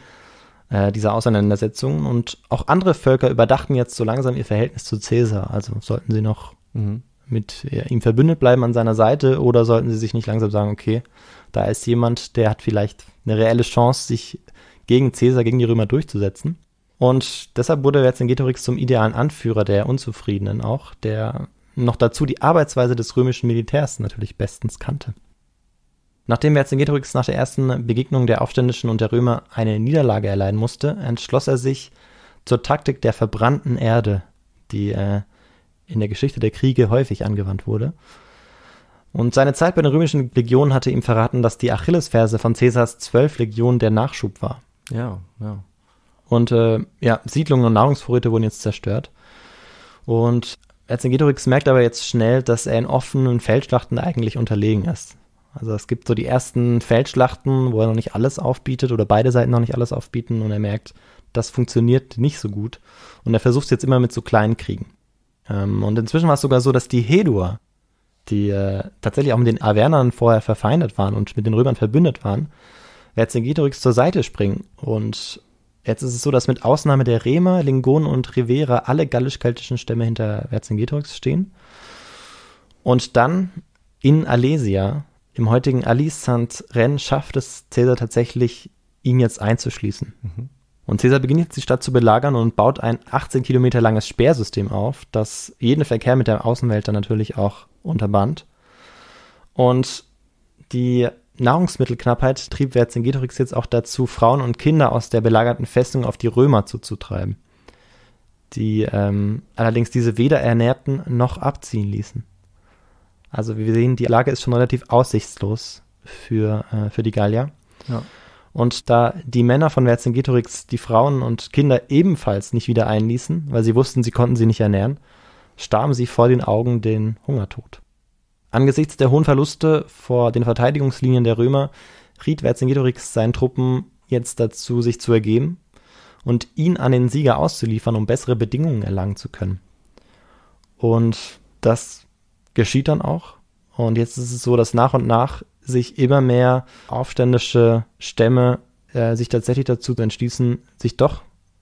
äh, dieser Auseinandersetzungen. Und auch andere Völker überdachten jetzt so langsam ihr Verhältnis zu Caesar. Also sollten sie noch mhm. mit ihm verbündet bleiben an seiner Seite oder sollten sie sich nicht langsam sagen, okay, da ist jemand, der hat vielleicht eine reelle Chance, sich gegen Caesar, gegen die Römer durchzusetzen. Und deshalb wurde jetzt in Getorix zum idealen Anführer der Unzufriedenen auch, der noch dazu die Arbeitsweise des römischen Militärs natürlich bestens kannte. Nachdem Vercingetorix nach der ersten Begegnung der Aufständischen und der Römer eine Niederlage erleiden musste, entschloss er sich zur Taktik der verbrannten Erde, die äh, in der Geschichte der Kriege häufig angewandt wurde. Und seine Zeit bei den römischen Legionen hatte ihm verraten, dass die Achillesferse von Caesars zwölf Legionen der Nachschub war. Ja, ja. Und äh, ja, Siedlungen und Nahrungsvorräte wurden jetzt zerstört. Und Vercingetorix merkt aber jetzt schnell, dass er in offenen Feldschlachten eigentlich unterlegen ist. Also es gibt so die ersten Feldschlachten, wo er noch nicht alles aufbietet oder beide Seiten noch nicht alles aufbieten und er merkt, das funktioniert nicht so gut. Und er versucht es jetzt immer mit so kleinen Kriegen. Ähm, und inzwischen war es sogar so, dass die Hedur, die äh, tatsächlich auch mit den Avernern vorher verfeindet waren und mit den Römern verbündet waren, jetzt in Gitorix zur Seite springen. Und jetzt ist es so, dass mit Ausnahme der Remer, Lingonen und Rivera alle gallisch-keltischen Stämme hinter Vercingetorix stehen. Und dann in Alesia im heutigen Alisand-Rennen schafft es Cäsar tatsächlich, ihn jetzt einzuschließen. Mhm. Und Cäsar beginnt jetzt die Stadt zu belagern und baut ein 18 Kilometer langes Sperrsystem auf, das jeden Verkehr mit der Außenwelt dann natürlich auch unterband. Und die Nahrungsmittelknappheit trieb Vercingetorix jetzt auch dazu, Frauen und Kinder aus der belagerten Festung auf die Römer zuzutreiben, die ähm, allerdings diese weder ernährten noch abziehen ließen. Also wie wir sehen, die Lage ist schon relativ aussichtslos für, äh, für die Gallier. Ja. Und da die Männer von Vercingetorix die Frauen und Kinder ebenfalls nicht wieder einließen, weil sie wussten, sie konnten sie nicht ernähren, starben sie vor den Augen den Hungertod. Angesichts der hohen Verluste vor den Verteidigungslinien der Römer riet Vercingetorix seinen Truppen jetzt dazu, sich zu ergeben und ihn an den Sieger auszuliefern, um bessere Bedingungen erlangen zu können. Und das geschieht dann auch. Und jetzt ist es so, dass nach und nach sich immer mehr aufständische Stämme äh, sich tatsächlich dazu entschließen, sich doch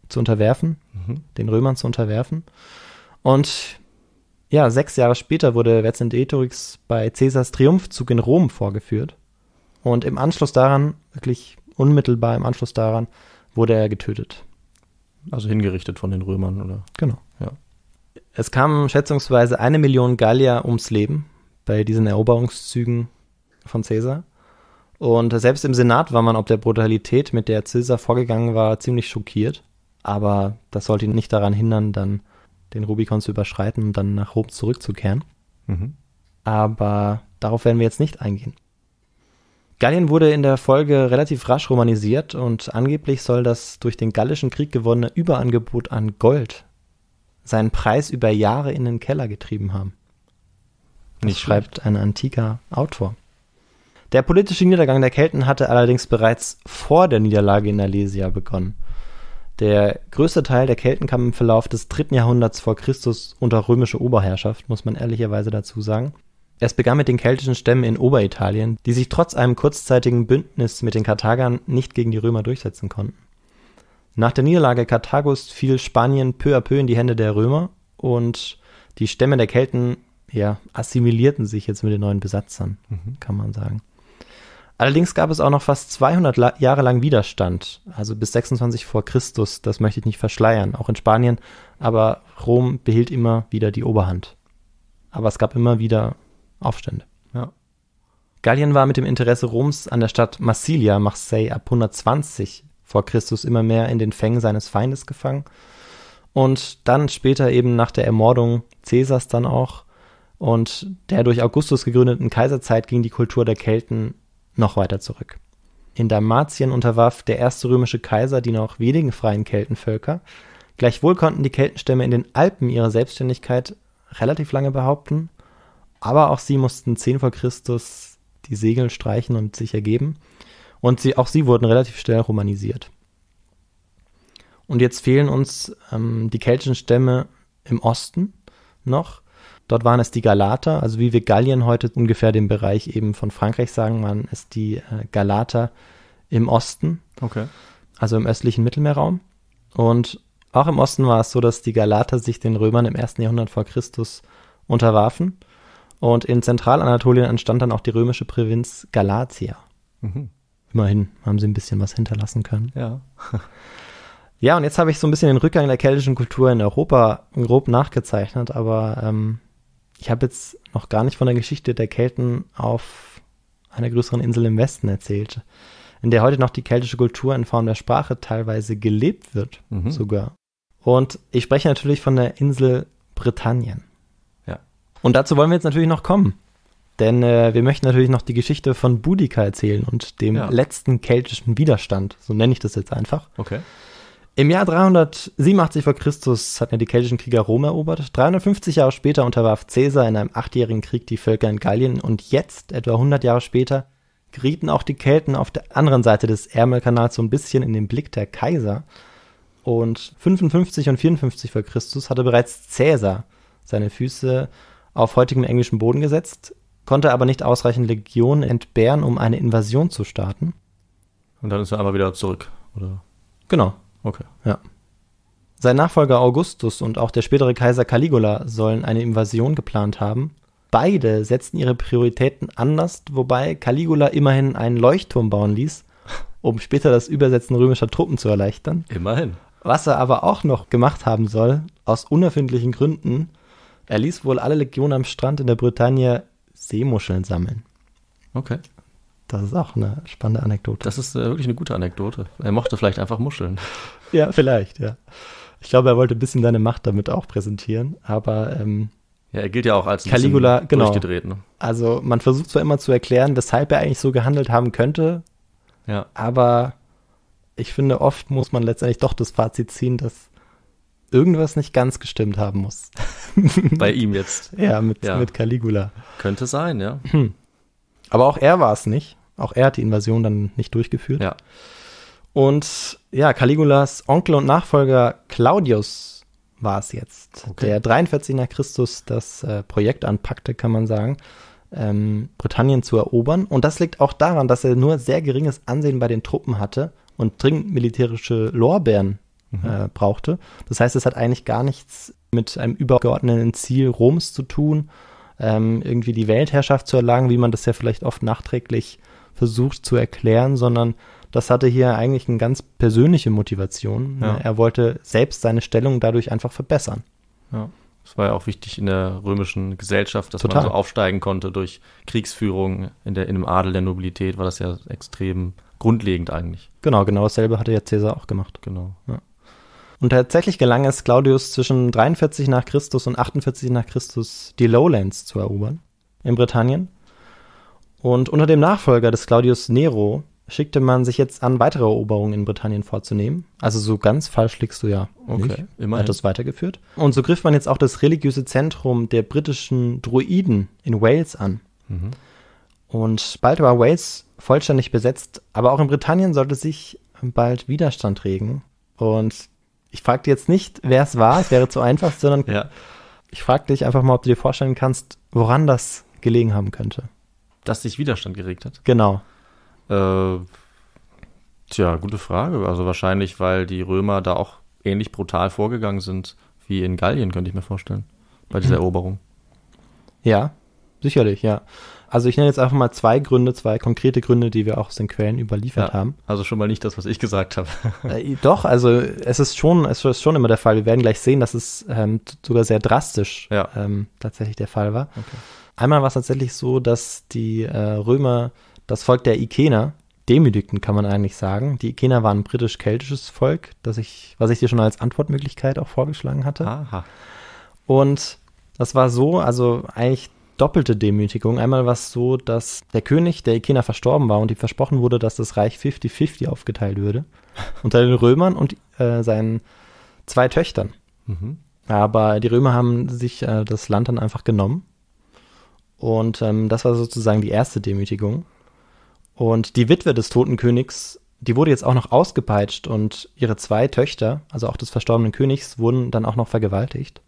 zu unterwerfen, mhm. den Römern zu unterwerfen. Und ja, sechs Jahre später wurde Vercingetorix bei Caesars Triumphzug in Rom vorgeführt. Und im Anschluss daran, wirklich unmittelbar im Anschluss daran, wurde er getötet. Also hingerichtet von den Römern, oder? Genau. Es kamen schätzungsweise eine Million Gallier ums Leben bei diesen Eroberungszügen von Caesar. Und selbst im Senat war man ob der Brutalität, mit der Caesar vorgegangen war, ziemlich schockiert. Aber das sollte ihn nicht daran hindern, dann den Rubikon zu überschreiten und dann nach Rom zurückzukehren. Mhm. Aber darauf werden wir jetzt nicht eingehen. Gallien wurde in der Folge relativ rasch romanisiert und angeblich soll das durch den Gallischen Krieg gewonnene Überangebot an Gold seinen Preis über Jahre in den Keller getrieben haben. Das schreibt ein antiker Autor. Der politische Niedergang der Kelten hatte allerdings bereits vor der Niederlage in Alesia begonnen. Der größte Teil der Kelten kam im Verlauf des dritten Jahrhunderts vor Christus unter römische Oberherrschaft, muss man ehrlicherweise dazu sagen. Es begann mit den keltischen Stämmen in Oberitalien, die sich trotz einem kurzzeitigen Bündnis mit den Karthagern nicht gegen die Römer durchsetzen konnten. Nach der Niederlage Karthagos fiel Spanien peu à peu in die Hände der Römer und die Stämme der Kelten ja, assimilierten sich jetzt mit den neuen Besatzern, mhm. kann man sagen. Allerdings gab es auch noch fast 200 La Jahre lang Widerstand, also bis 26 vor Christus, das möchte ich nicht verschleiern, auch in Spanien, aber Rom behielt immer wieder die Oberhand. Aber es gab immer wieder Aufstände. Ja. Gallien war mit dem Interesse Roms an der Stadt Massilia, Marseille, ab 120 vor Christus immer mehr in den Fängen seines Feindes gefangen. Und dann später eben nach der Ermordung Cäsars dann auch und der durch Augustus gegründeten Kaiserzeit ging die Kultur der Kelten noch weiter zurück. In Dalmatien unterwarf der erste römische Kaiser die noch wenigen freien Keltenvölker. Gleichwohl konnten die Keltenstämme in den Alpen ihre Selbstständigkeit relativ lange behaupten, aber auch sie mussten 10 vor Christus die Segel streichen und sich ergeben. Und sie, auch sie wurden relativ schnell romanisiert. Und jetzt fehlen uns ähm, die keltischen Stämme im Osten noch. Dort waren es die Galater, also wie wir Gallien heute ungefähr den Bereich eben von Frankreich sagen, waren es die äh, Galater im Osten. Okay. Also im östlichen Mittelmeerraum. Und auch im Osten war es so, dass die Galater sich den Römern im ersten Jahrhundert vor Christus unterwarfen. Und in Zentralanatolien entstand dann auch die römische Provinz Galatia. Mhm. Immerhin haben sie ein bisschen was hinterlassen können. Ja. <laughs> Ja, und jetzt habe ich so ein bisschen den Rückgang der keltischen Kultur in Europa grob nachgezeichnet, aber ähm, ich habe jetzt noch gar nicht von der Geschichte der Kelten auf einer größeren Insel im Westen erzählt, in der heute noch die keltische Kultur in Form der Sprache teilweise gelebt wird, mhm. sogar. Und ich spreche natürlich von der Insel Britannien. Ja. Und dazu wollen wir jetzt natürlich noch kommen. Denn äh, wir möchten natürlich noch die Geschichte von Boudica erzählen und dem ja. letzten keltischen Widerstand. So nenne ich das jetzt einfach. Okay. Im Jahr 387 vor Christus hatten ja die keltischen Krieger Rom erobert. 350 Jahre später unterwarf Caesar in einem achtjährigen Krieg die Völker in Gallien und jetzt, etwa 100 Jahre später, gerieten auch die Kelten auf der anderen Seite des Ärmelkanals so ein bisschen in den Blick der Kaiser. Und 55 und 54 vor Christus hatte bereits Caesar seine Füße auf heutigem englischen Boden gesetzt konnte aber nicht ausreichend Legionen entbehren, um eine Invasion zu starten. Und dann ist er einmal wieder zurück, oder? Genau. Okay. Ja. Sein Nachfolger Augustus und auch der spätere Kaiser Caligula sollen eine Invasion geplant haben. Beide setzten ihre Prioritäten anders, wobei Caligula immerhin einen Leuchtturm bauen ließ, um später das Übersetzen römischer Truppen zu erleichtern. Immerhin. Was er aber auch noch gemacht haben soll, aus unerfindlichen Gründen, er ließ wohl alle Legionen am Strand in der Bretagne Seemuscheln sammeln. Okay. Das ist auch eine spannende Anekdote. Das ist äh, wirklich eine gute Anekdote. Er mochte vielleicht einfach Muscheln. <laughs> ja, vielleicht, ja. Ich glaube, er wollte ein bisschen seine Macht damit auch präsentieren, aber. Ähm, ja, er gilt ja auch als Caligula, genau. durchgedreht. Ne? Also, man versucht zwar immer zu erklären, weshalb er eigentlich so gehandelt haben könnte, ja. aber ich finde, oft muss man letztendlich doch das Fazit ziehen, dass irgendwas nicht ganz gestimmt haben muss. <laughs> Bei ihm jetzt. Ja mit, ja. mit Caligula. Könnte sein, ja. Hm. Aber auch er war es nicht. Auch er hat die Invasion dann nicht durchgeführt. Ja. Und ja, Caligulas Onkel und Nachfolger Claudius war es jetzt, okay. der 43 nach Christus das äh, Projekt anpackte, kann man sagen, ähm, Britannien zu erobern. Und das liegt auch daran, dass er nur sehr geringes Ansehen bei den Truppen hatte und dringend militärische Lorbeeren mhm. äh, brauchte. Das heißt, es hat eigentlich gar nichts mit einem übergeordneten Ziel Roms zu tun, ähm, irgendwie die Weltherrschaft zu erlangen, wie man das ja vielleicht oft nachträglich versucht zu erklären, sondern das hatte hier eigentlich eine ganz persönliche Motivation. Ja. Er wollte selbst seine Stellung dadurch einfach verbessern. Ja. Das war ja auch wichtig in der römischen Gesellschaft, dass Total. man so aufsteigen konnte durch Kriegsführung in, der, in dem Adel der Nobilität, war das ja extrem grundlegend eigentlich. Genau, genau dasselbe hatte ja Cäsar auch gemacht. Genau. Ja. Und tatsächlich gelang es Claudius zwischen 43 nach Christus und 48 nach Christus die Lowlands zu erobern in Britannien. Und unter dem Nachfolger des Claudius Nero schickte man sich jetzt an, weitere Eroberungen in Britannien vorzunehmen. Also so ganz falsch liegst du ja. Okay, nicht. immerhin. Hat das weitergeführt. Und so griff man jetzt auch das religiöse Zentrum der britischen Druiden in Wales an. Mhm. Und bald war Wales vollständig besetzt, aber auch in Britannien sollte sich bald Widerstand regen. Und ich frage jetzt nicht, wer es war, es wäre zu einfach, sondern ja. ich frage dich einfach mal, ob du dir vorstellen kannst, woran das gelegen haben könnte. Dass sich Widerstand geregt hat? Genau. Äh, tja, gute Frage. Also wahrscheinlich, weil die Römer da auch ähnlich brutal vorgegangen sind wie in Gallien, könnte ich mir vorstellen, bei dieser mhm. Eroberung. Ja, sicherlich, ja. Also ich nenne jetzt einfach mal zwei Gründe, zwei konkrete Gründe, die wir auch aus den Quellen überliefert ja, haben. Also schon mal nicht das, was ich gesagt habe. <laughs> äh, doch, also es ist schon, es ist schon immer der Fall. Wir werden gleich sehen, dass es ähm, sogar sehr drastisch ja. ähm, tatsächlich der Fall war. Okay. Einmal war es tatsächlich so, dass die äh, Römer das Volk der Ikener demütigten, kann man eigentlich sagen. Die Ikener waren ein britisch-keltisches Volk, das ich, was ich dir schon als Antwortmöglichkeit auch vorgeschlagen hatte. Aha. Und das war so, also eigentlich doppelte Demütigung. Einmal war es so, dass der König der Ikena verstorben war und ihm versprochen wurde, dass das Reich 50-50 aufgeteilt würde. <laughs> unter den Römern und äh, seinen zwei Töchtern. Mhm. Aber die Römer haben sich äh, das Land dann einfach genommen. Und ähm, das war sozusagen die erste Demütigung. Und die Witwe des toten Königs, die wurde jetzt auch noch ausgepeitscht und ihre zwei Töchter, also auch des verstorbenen Königs, wurden dann auch noch vergewaltigt.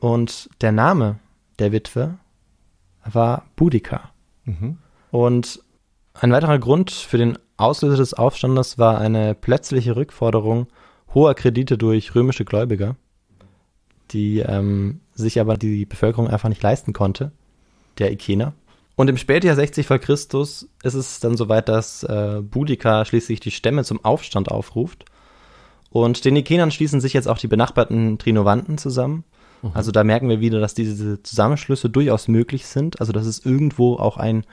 Und der Name der Witwe war Boudica. Mhm. Und ein weiterer Grund für den Auslöser des Aufstandes war eine plötzliche Rückforderung hoher Kredite durch römische Gläubiger, die ähm, sich aber die Bevölkerung einfach nicht leisten konnte, der Ikena. Und im Spätjahr 60 vor Christus ist es dann soweit, dass äh, Boudica schließlich die Stämme zum Aufstand aufruft. Und den Ikenern schließen sich jetzt auch die benachbarten Trinovanten zusammen. Mhm. Also da merken wir wieder, dass diese Zusammenschlüsse durchaus möglich sind. Also dass es irgendwo auch einen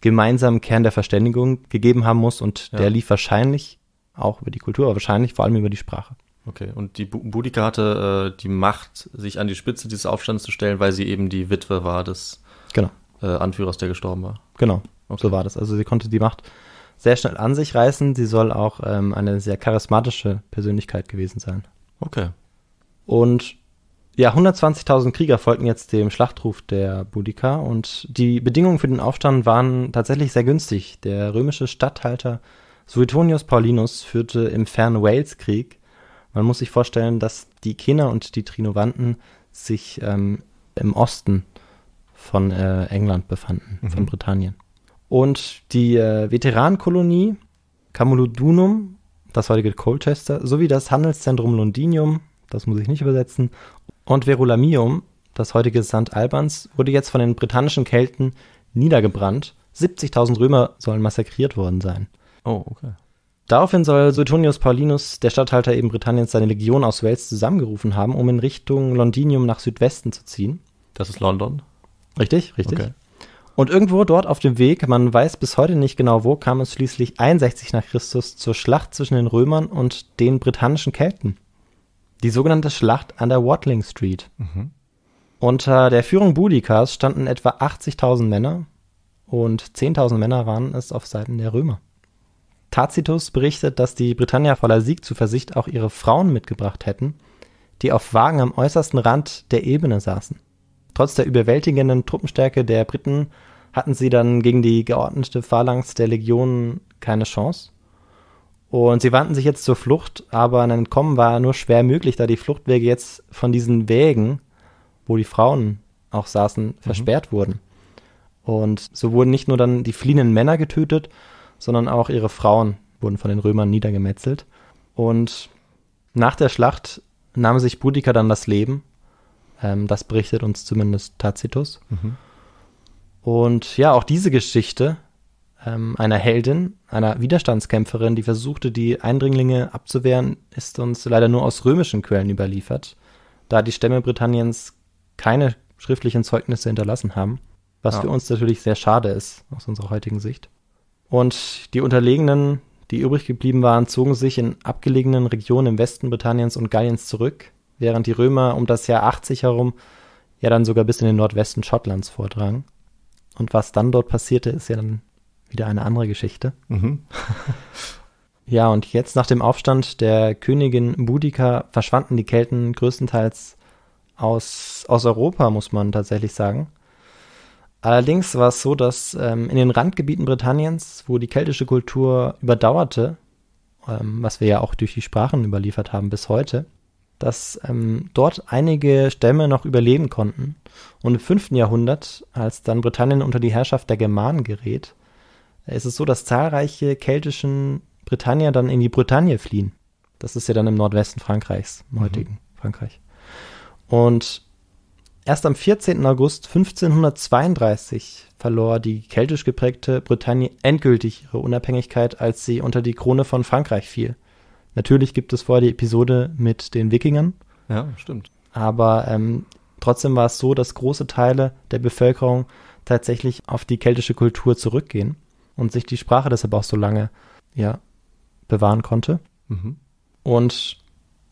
gemeinsamen Kern der Verständigung gegeben haben muss und ja. der lief wahrscheinlich auch über die Kultur, aber wahrscheinlich vor allem über die Sprache. Okay, und die Boudica hatte äh, die Macht, sich an die Spitze dieses Aufstands zu stellen, weil sie eben die Witwe war des genau. äh, Anführers, der gestorben war. Genau, okay. so war das. Also sie konnte die Macht sehr schnell an sich reißen. Sie soll auch ähm, eine sehr charismatische Persönlichkeit gewesen sein. Okay. Und ja, 120.000 Krieger folgten jetzt dem Schlachtruf der Boudica und die Bedingungen für den Aufstand waren tatsächlich sehr günstig. Der römische Statthalter Suetonius Paulinus führte im fernen Wales-Krieg. Man muss sich vorstellen, dass die Kener und die Trinovanten sich ähm, im Osten von äh, England befanden, mhm. von Britannien. Und die äh, Veteranenkolonie Camulodunum, das heutige Colchester, sowie das Handelszentrum Londinium, das muss ich nicht übersetzen, und Verulamium, das heutige St. Albans, wurde jetzt von den britannischen Kelten niedergebrannt. 70.000 Römer sollen massakriert worden sein. Oh, okay. Daraufhin soll Suetonius Paulinus, der Statthalter eben Britanniens, seine Legion aus Wales zusammengerufen haben, um in Richtung Londinium nach Südwesten zu ziehen. Das ist London. Richtig, richtig. Okay. Und irgendwo dort auf dem Weg, man weiß bis heute nicht genau wo, kam es schließlich 61 nach Christus zur Schlacht zwischen den Römern und den britannischen Kelten. Die sogenannte Schlacht an der Watling Street. Mhm. Unter der Führung Boudikas standen etwa 80.000 Männer und 10.000 Männer waren es auf Seiten der Römer. Tacitus berichtet, dass die Britannier voller Siegzuversicht auch ihre Frauen mitgebracht hätten, die auf Wagen am äußersten Rand der Ebene saßen. Trotz der überwältigenden Truppenstärke der Briten hatten sie dann gegen die geordnete Phalanx der Legionen keine Chance und sie wandten sich jetzt zur Flucht, aber ein Entkommen war nur schwer möglich, da die Fluchtwege jetzt von diesen Wägen, wo die Frauen auch saßen, mhm. versperrt wurden. Und so wurden nicht nur dann die fliehenden Männer getötet, sondern auch ihre Frauen wurden von den Römern niedergemetzelt. Und nach der Schlacht nahm sich Boudica dann das Leben. Ähm, das berichtet uns zumindest Tacitus. Mhm. Und ja, auch diese Geschichte ähm, einer Heldin, einer Widerstandskämpferin, die versuchte, die Eindringlinge abzuwehren, ist uns leider nur aus römischen Quellen überliefert, da die Stämme Britanniens keine schriftlichen Zeugnisse hinterlassen haben, was ja. für uns natürlich sehr schade ist aus unserer heutigen Sicht. Und die Unterlegenen, die übrig geblieben waren, zogen sich in abgelegenen Regionen im Westen Britanniens und Galliens zurück, während die Römer um das Jahr 80 herum ja dann sogar bis in den Nordwesten Schottlands vordrangen. Und was dann dort passierte, ist ja dann wieder eine andere Geschichte. Mhm. <laughs> ja, und jetzt nach dem Aufstand der Königin Boudica verschwanden die Kelten größtenteils aus, aus Europa, muss man tatsächlich sagen. Allerdings war es so, dass ähm, in den Randgebieten Britanniens, wo die keltische Kultur überdauerte, ähm, was wir ja auch durch die Sprachen überliefert haben bis heute, dass ähm, dort einige Stämme noch überleben konnten. Und im 5. Jahrhundert, als dann Britannien unter die Herrschaft der Germanen gerät, ist es so, dass zahlreiche keltischen Britannier dann in die Bretagne fliehen. Das ist ja dann im Nordwesten Frankreichs, im mhm. heutigen mhm. Frankreich. Und erst am 14. August 1532 verlor die keltisch geprägte Bretagne endgültig ihre Unabhängigkeit, als sie unter die Krone von Frankreich fiel. Natürlich gibt es vorher die Episode mit den Wikingern. Ja, stimmt. Aber ähm, trotzdem war es so, dass große Teile der Bevölkerung tatsächlich auf die keltische Kultur zurückgehen und sich die Sprache deshalb auch so lange ja, bewahren konnte. Mhm. Und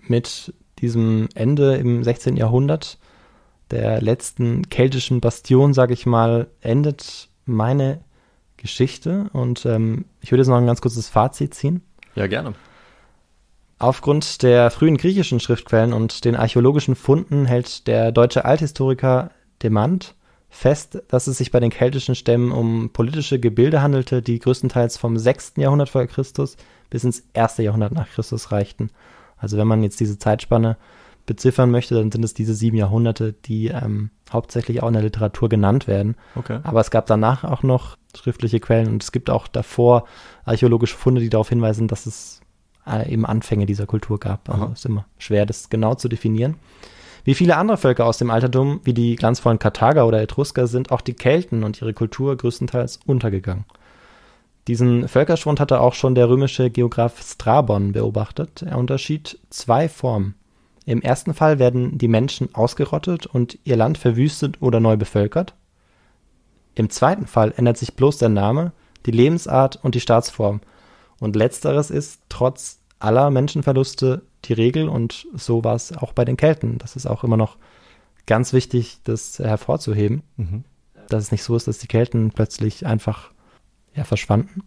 mit diesem Ende im 16. Jahrhundert, der letzten keltischen Bastion, sage ich mal, endet meine Geschichte. Und ähm, ich würde jetzt noch ein ganz kurzes Fazit ziehen. Ja, gerne. Aufgrund der frühen griechischen Schriftquellen und den archäologischen Funden hält der deutsche Althistoriker Demand fest, dass es sich bei den keltischen Stämmen um politische Gebilde handelte, die größtenteils vom 6. Jahrhundert vor Christus bis ins 1. Jahrhundert nach Christus reichten. Also wenn man jetzt diese Zeitspanne beziffern möchte, dann sind es diese sieben Jahrhunderte, die ähm, hauptsächlich auch in der Literatur genannt werden. Okay. Aber es gab danach auch noch schriftliche Quellen und es gibt auch davor archäologische Funde, die darauf hinweisen, dass es äh, eben Anfänge dieser Kultur gab. Also es ist immer schwer, das genau zu definieren. Wie viele andere Völker aus dem Altertum, wie die glanzvollen Karthager oder Etrusker, sind auch die Kelten und ihre Kultur größtenteils untergegangen. Diesen Völkerschwund hatte auch schon der römische Geograf Strabon beobachtet. Er unterschied zwei Formen. Im ersten Fall werden die Menschen ausgerottet und ihr Land verwüstet oder neu bevölkert. Im zweiten Fall ändert sich bloß der Name, die Lebensart und die Staatsform. Und letzteres ist trotz aller Menschenverluste die Regel und so war es auch bei den Kelten. Das ist auch immer noch ganz wichtig, das hervorzuheben, mhm. dass es nicht so ist, dass die Kelten plötzlich einfach ja, verschwanden,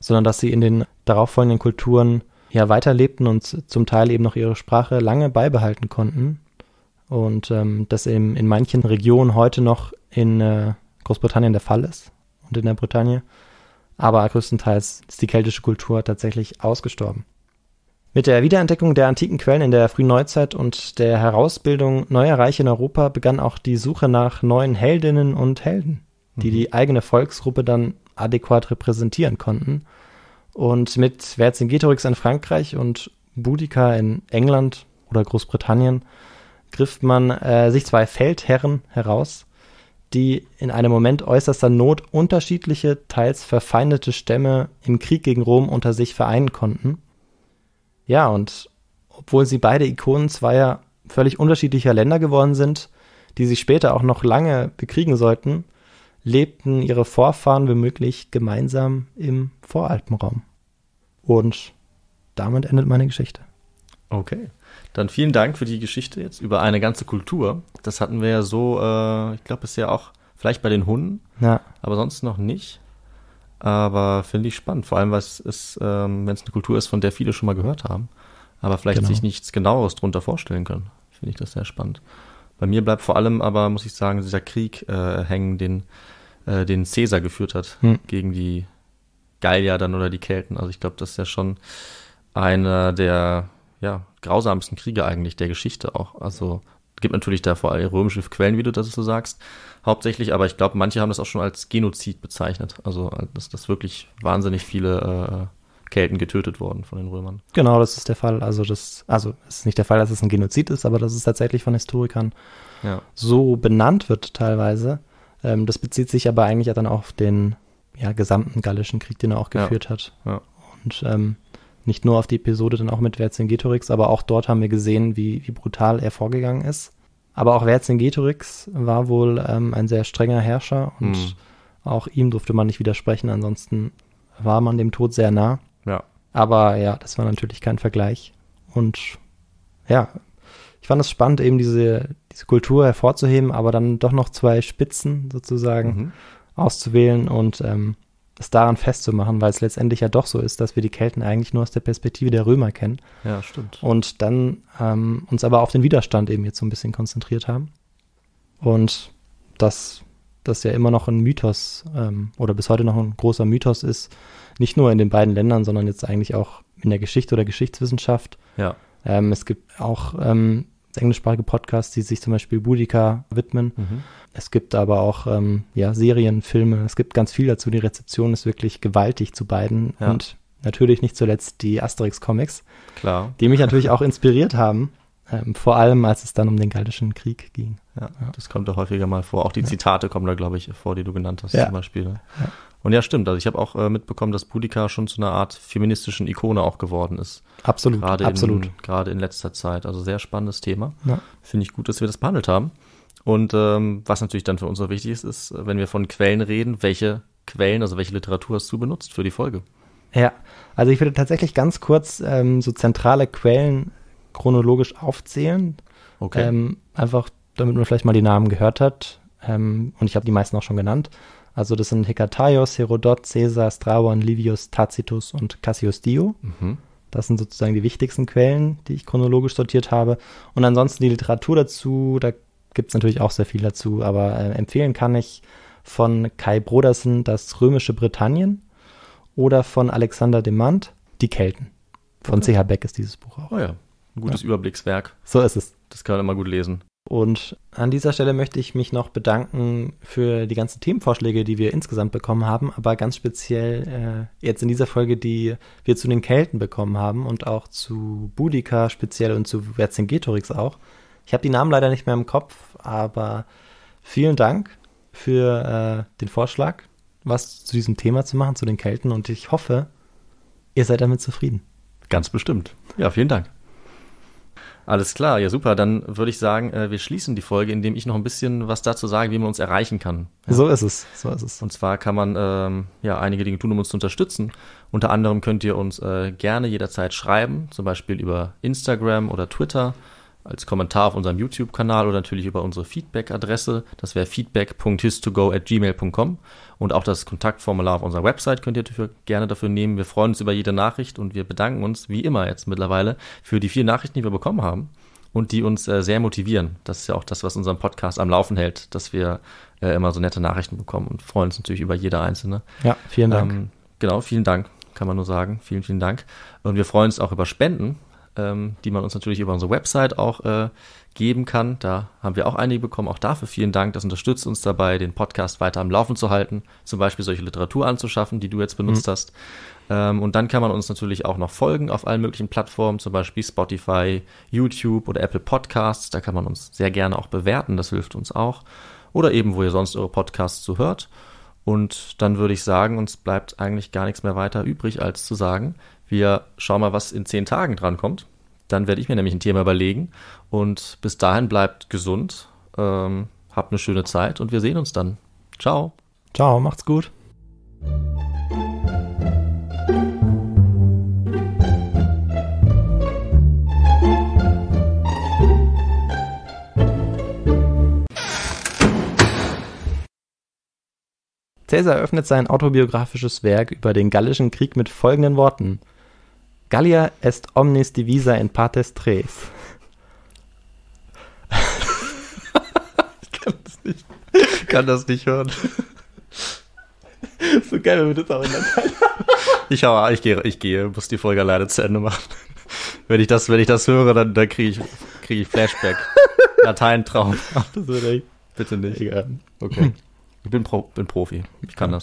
sondern dass sie in den darauffolgenden Kulturen ja weiterlebten und zum Teil eben noch ihre Sprache lange beibehalten konnten und ähm, dass eben in manchen Regionen heute noch in äh, Großbritannien der Fall ist und in der Bretagne. Aber größtenteils ist die keltische Kultur tatsächlich ausgestorben. Mit der Wiederentdeckung der antiken Quellen in der frühen Neuzeit und der Herausbildung neuer Reiche in Europa begann auch die Suche nach neuen Heldinnen und Helden, die mhm. die eigene Volksgruppe dann adäquat repräsentieren konnten. Und mit Vercingetorix in Frankreich und Boudica in England oder Großbritannien griff man äh, sich zwei Feldherren heraus, die in einem Moment äußerster Not unterschiedliche, teils verfeindete Stämme im Krieg gegen Rom unter sich vereinen konnten ja, und obwohl sie beide Ikonen zweier völlig unterschiedlicher Länder geworden sind, die sich später auch noch lange bekriegen sollten, lebten ihre Vorfahren womöglich gemeinsam im Voralpenraum. Und damit endet meine Geschichte. Okay. Dann vielen Dank für die Geschichte jetzt über eine ganze Kultur. Das hatten wir ja so, äh, ich glaube, bisher auch vielleicht bei den Hunden, ja. aber sonst noch nicht. Aber finde ich spannend, vor allem, ähm, wenn es eine Kultur ist, von der viele schon mal gehört haben, aber vielleicht genau. sich nichts genaueres darunter vorstellen können. Finde ich das sehr spannend. Bei mir bleibt vor allem aber, muss ich sagen, dieser Krieg äh, hängen, den, äh, den Caesar geführt hat hm. gegen die Gallier dann oder die Kelten. Also ich glaube, das ist ja schon einer der ja, grausamsten Kriege eigentlich der Geschichte auch. Also gibt natürlich da vor allem römische Quellen, wie du das so sagst, hauptsächlich, aber ich glaube, manche haben das auch schon als Genozid bezeichnet. Also, dass, dass wirklich wahnsinnig viele äh, Kelten getötet wurden von den Römern. Genau, das ist der Fall. Also, das, also, es ist nicht der Fall, dass es ein Genozid ist, aber dass es tatsächlich von Historikern ja. so benannt wird, teilweise. Ähm, das bezieht sich aber eigentlich dann auf den ja, gesamten gallischen Krieg, den er auch geführt ja. hat. Ja. Und ähm, nicht nur auf die Episode dann auch mit Vercingetorix, aber auch dort haben wir gesehen, wie, wie brutal er vorgegangen ist. Aber auch Vercingetorix war wohl ähm, ein sehr strenger Herrscher und hm. auch ihm durfte man nicht widersprechen, ansonsten war man dem Tod sehr nah. Ja. Aber ja, das war natürlich kein Vergleich. Und ja, ich fand es spannend, eben diese, diese Kultur hervorzuheben, aber dann doch noch zwei Spitzen sozusagen mhm. auszuwählen und ähm, es daran festzumachen, weil es letztendlich ja doch so ist, dass wir die Kelten eigentlich nur aus der Perspektive der Römer kennen. Ja, stimmt. Und dann ähm, uns aber auf den Widerstand eben jetzt so ein bisschen konzentriert haben. Und dass das ja immer noch ein Mythos ähm, oder bis heute noch ein großer Mythos ist, nicht nur in den beiden Ländern, sondern jetzt eigentlich auch in der Geschichte oder Geschichtswissenschaft. Ja. Ähm, es gibt auch ähm, englischsprachige Podcasts, die sich zum Beispiel Boudica widmen. Mhm. Es gibt aber auch ähm, ja, Serien, Filme, es gibt ganz viel dazu. Die Rezeption ist wirklich gewaltig zu beiden. Ja. Und natürlich nicht zuletzt die Asterix-Comics, Klar. die mich natürlich auch inspiriert haben. Ähm, vor allem, als es dann um den Gallischen Krieg ging. Ja, ja. das kommt da häufiger mal vor. Auch die ja. Zitate kommen da, glaube ich, vor, die du genannt hast, zum Beispiel. Ne? Und ja, stimmt. Also ich habe auch äh, mitbekommen, dass Boudica schon zu einer Art feministischen Ikone auch geworden ist. Absolut, gerade absolut. In, gerade in letzter Zeit. Also sehr spannendes Thema. Ja. Finde ich gut, dass wir das behandelt haben. Und ähm, was natürlich dann für uns auch wichtig ist, ist, wenn wir von Quellen reden, welche Quellen, also welche Literatur hast du benutzt für die Folge? Ja, also ich würde tatsächlich ganz kurz ähm, so zentrale Quellen chronologisch aufzählen. Okay. Ähm, einfach, damit man vielleicht mal die Namen gehört hat. Ähm, und ich habe die meisten auch schon genannt. Also das sind Hekataios, Herodot, Caesar, Strabon, Livius, Tacitus und Cassius Dio. Mhm. Das sind sozusagen die wichtigsten Quellen, die ich chronologisch sortiert habe. Und ansonsten die Literatur dazu, da gibt es natürlich auch sehr viel dazu, aber äh, empfehlen kann ich von Kai Brodersen das römische Britannien oder von Alexander Demand die Kelten. Von okay. CH Beck ist dieses Buch auch. Oh ja, ein gutes ja. Überblickswerk. So ist es. Das kann man immer gut lesen. Und an dieser Stelle möchte ich mich noch bedanken für die ganzen Themenvorschläge, die wir insgesamt bekommen haben, aber ganz speziell äh, jetzt in dieser Folge, die wir zu den Kelten bekommen haben und auch zu Budica speziell und zu Vercingetorix auch. Ich habe die Namen leider nicht mehr im Kopf, aber vielen Dank für äh, den Vorschlag, was zu diesem Thema zu machen, zu den Kelten und ich hoffe, ihr seid damit zufrieden. Ganz bestimmt. Ja, vielen Dank. Alles klar, ja super. Dann würde ich sagen, äh, wir schließen die Folge, indem ich noch ein bisschen was dazu sage, wie man uns erreichen kann. Ja. So ist es, so ist es. Und zwar kann man ähm, ja einige Dinge tun, um uns zu unterstützen. Unter anderem könnt ihr uns äh, gerne jederzeit schreiben, zum Beispiel über Instagram oder Twitter als Kommentar auf unserem YouTube-Kanal oder natürlich über unsere Feedback-Adresse. Das wäre feedback.histogo.gmail.com. Und auch das Kontaktformular auf unserer Website könnt ihr dafür, gerne dafür nehmen. Wir freuen uns über jede Nachricht und wir bedanken uns, wie immer jetzt mittlerweile, für die vielen Nachrichten, die wir bekommen haben und die uns äh, sehr motivieren. Das ist ja auch das, was unseren Podcast am Laufen hält, dass wir äh, immer so nette Nachrichten bekommen und freuen uns natürlich über jede einzelne. Ja, vielen Dank. Ähm, genau, vielen Dank, kann man nur sagen. Vielen, vielen Dank. Und wir freuen uns auch über Spenden ähm, die man uns natürlich über unsere Website auch äh, geben kann. Da haben wir auch einige bekommen. Auch dafür vielen Dank. Das unterstützt uns dabei, den Podcast weiter am Laufen zu halten. Zum Beispiel solche Literatur anzuschaffen, die du jetzt benutzt mhm. hast. Ähm, und dann kann man uns natürlich auch noch folgen auf allen möglichen Plattformen, zum Beispiel Spotify, YouTube oder Apple Podcasts. Da kann man uns sehr gerne auch bewerten. Das hilft uns auch. Oder eben, wo ihr sonst eure Podcasts zu so hört. Und dann würde ich sagen, uns bleibt eigentlich gar nichts mehr weiter übrig, als zu sagen, wir schauen mal, was in zehn Tagen drankommt. Dann werde ich mir nämlich ein Thema überlegen. Und bis dahin bleibt gesund, ähm, habt eine schöne Zeit und wir sehen uns dann. Ciao. Ciao, macht's gut. Cäsar eröffnet sein autobiografisches Werk über den Gallischen Krieg mit folgenden Worten. Gallia est omnis divisa in partes tres. ich kann das nicht, kann das nicht hören. so geil, wenn wir das auch in Latein Ich hau, ich gehe, ich gehe, muss die Folge leider zu Ende machen. Wenn ich das, wenn ich das höre, dann, dann kriege ich, krieg ich Flashback. Lateintraum. Das wird echt. Bitte nicht. Egal. Okay. Ich bin, Pro, bin Profi. Ich kann ja. das.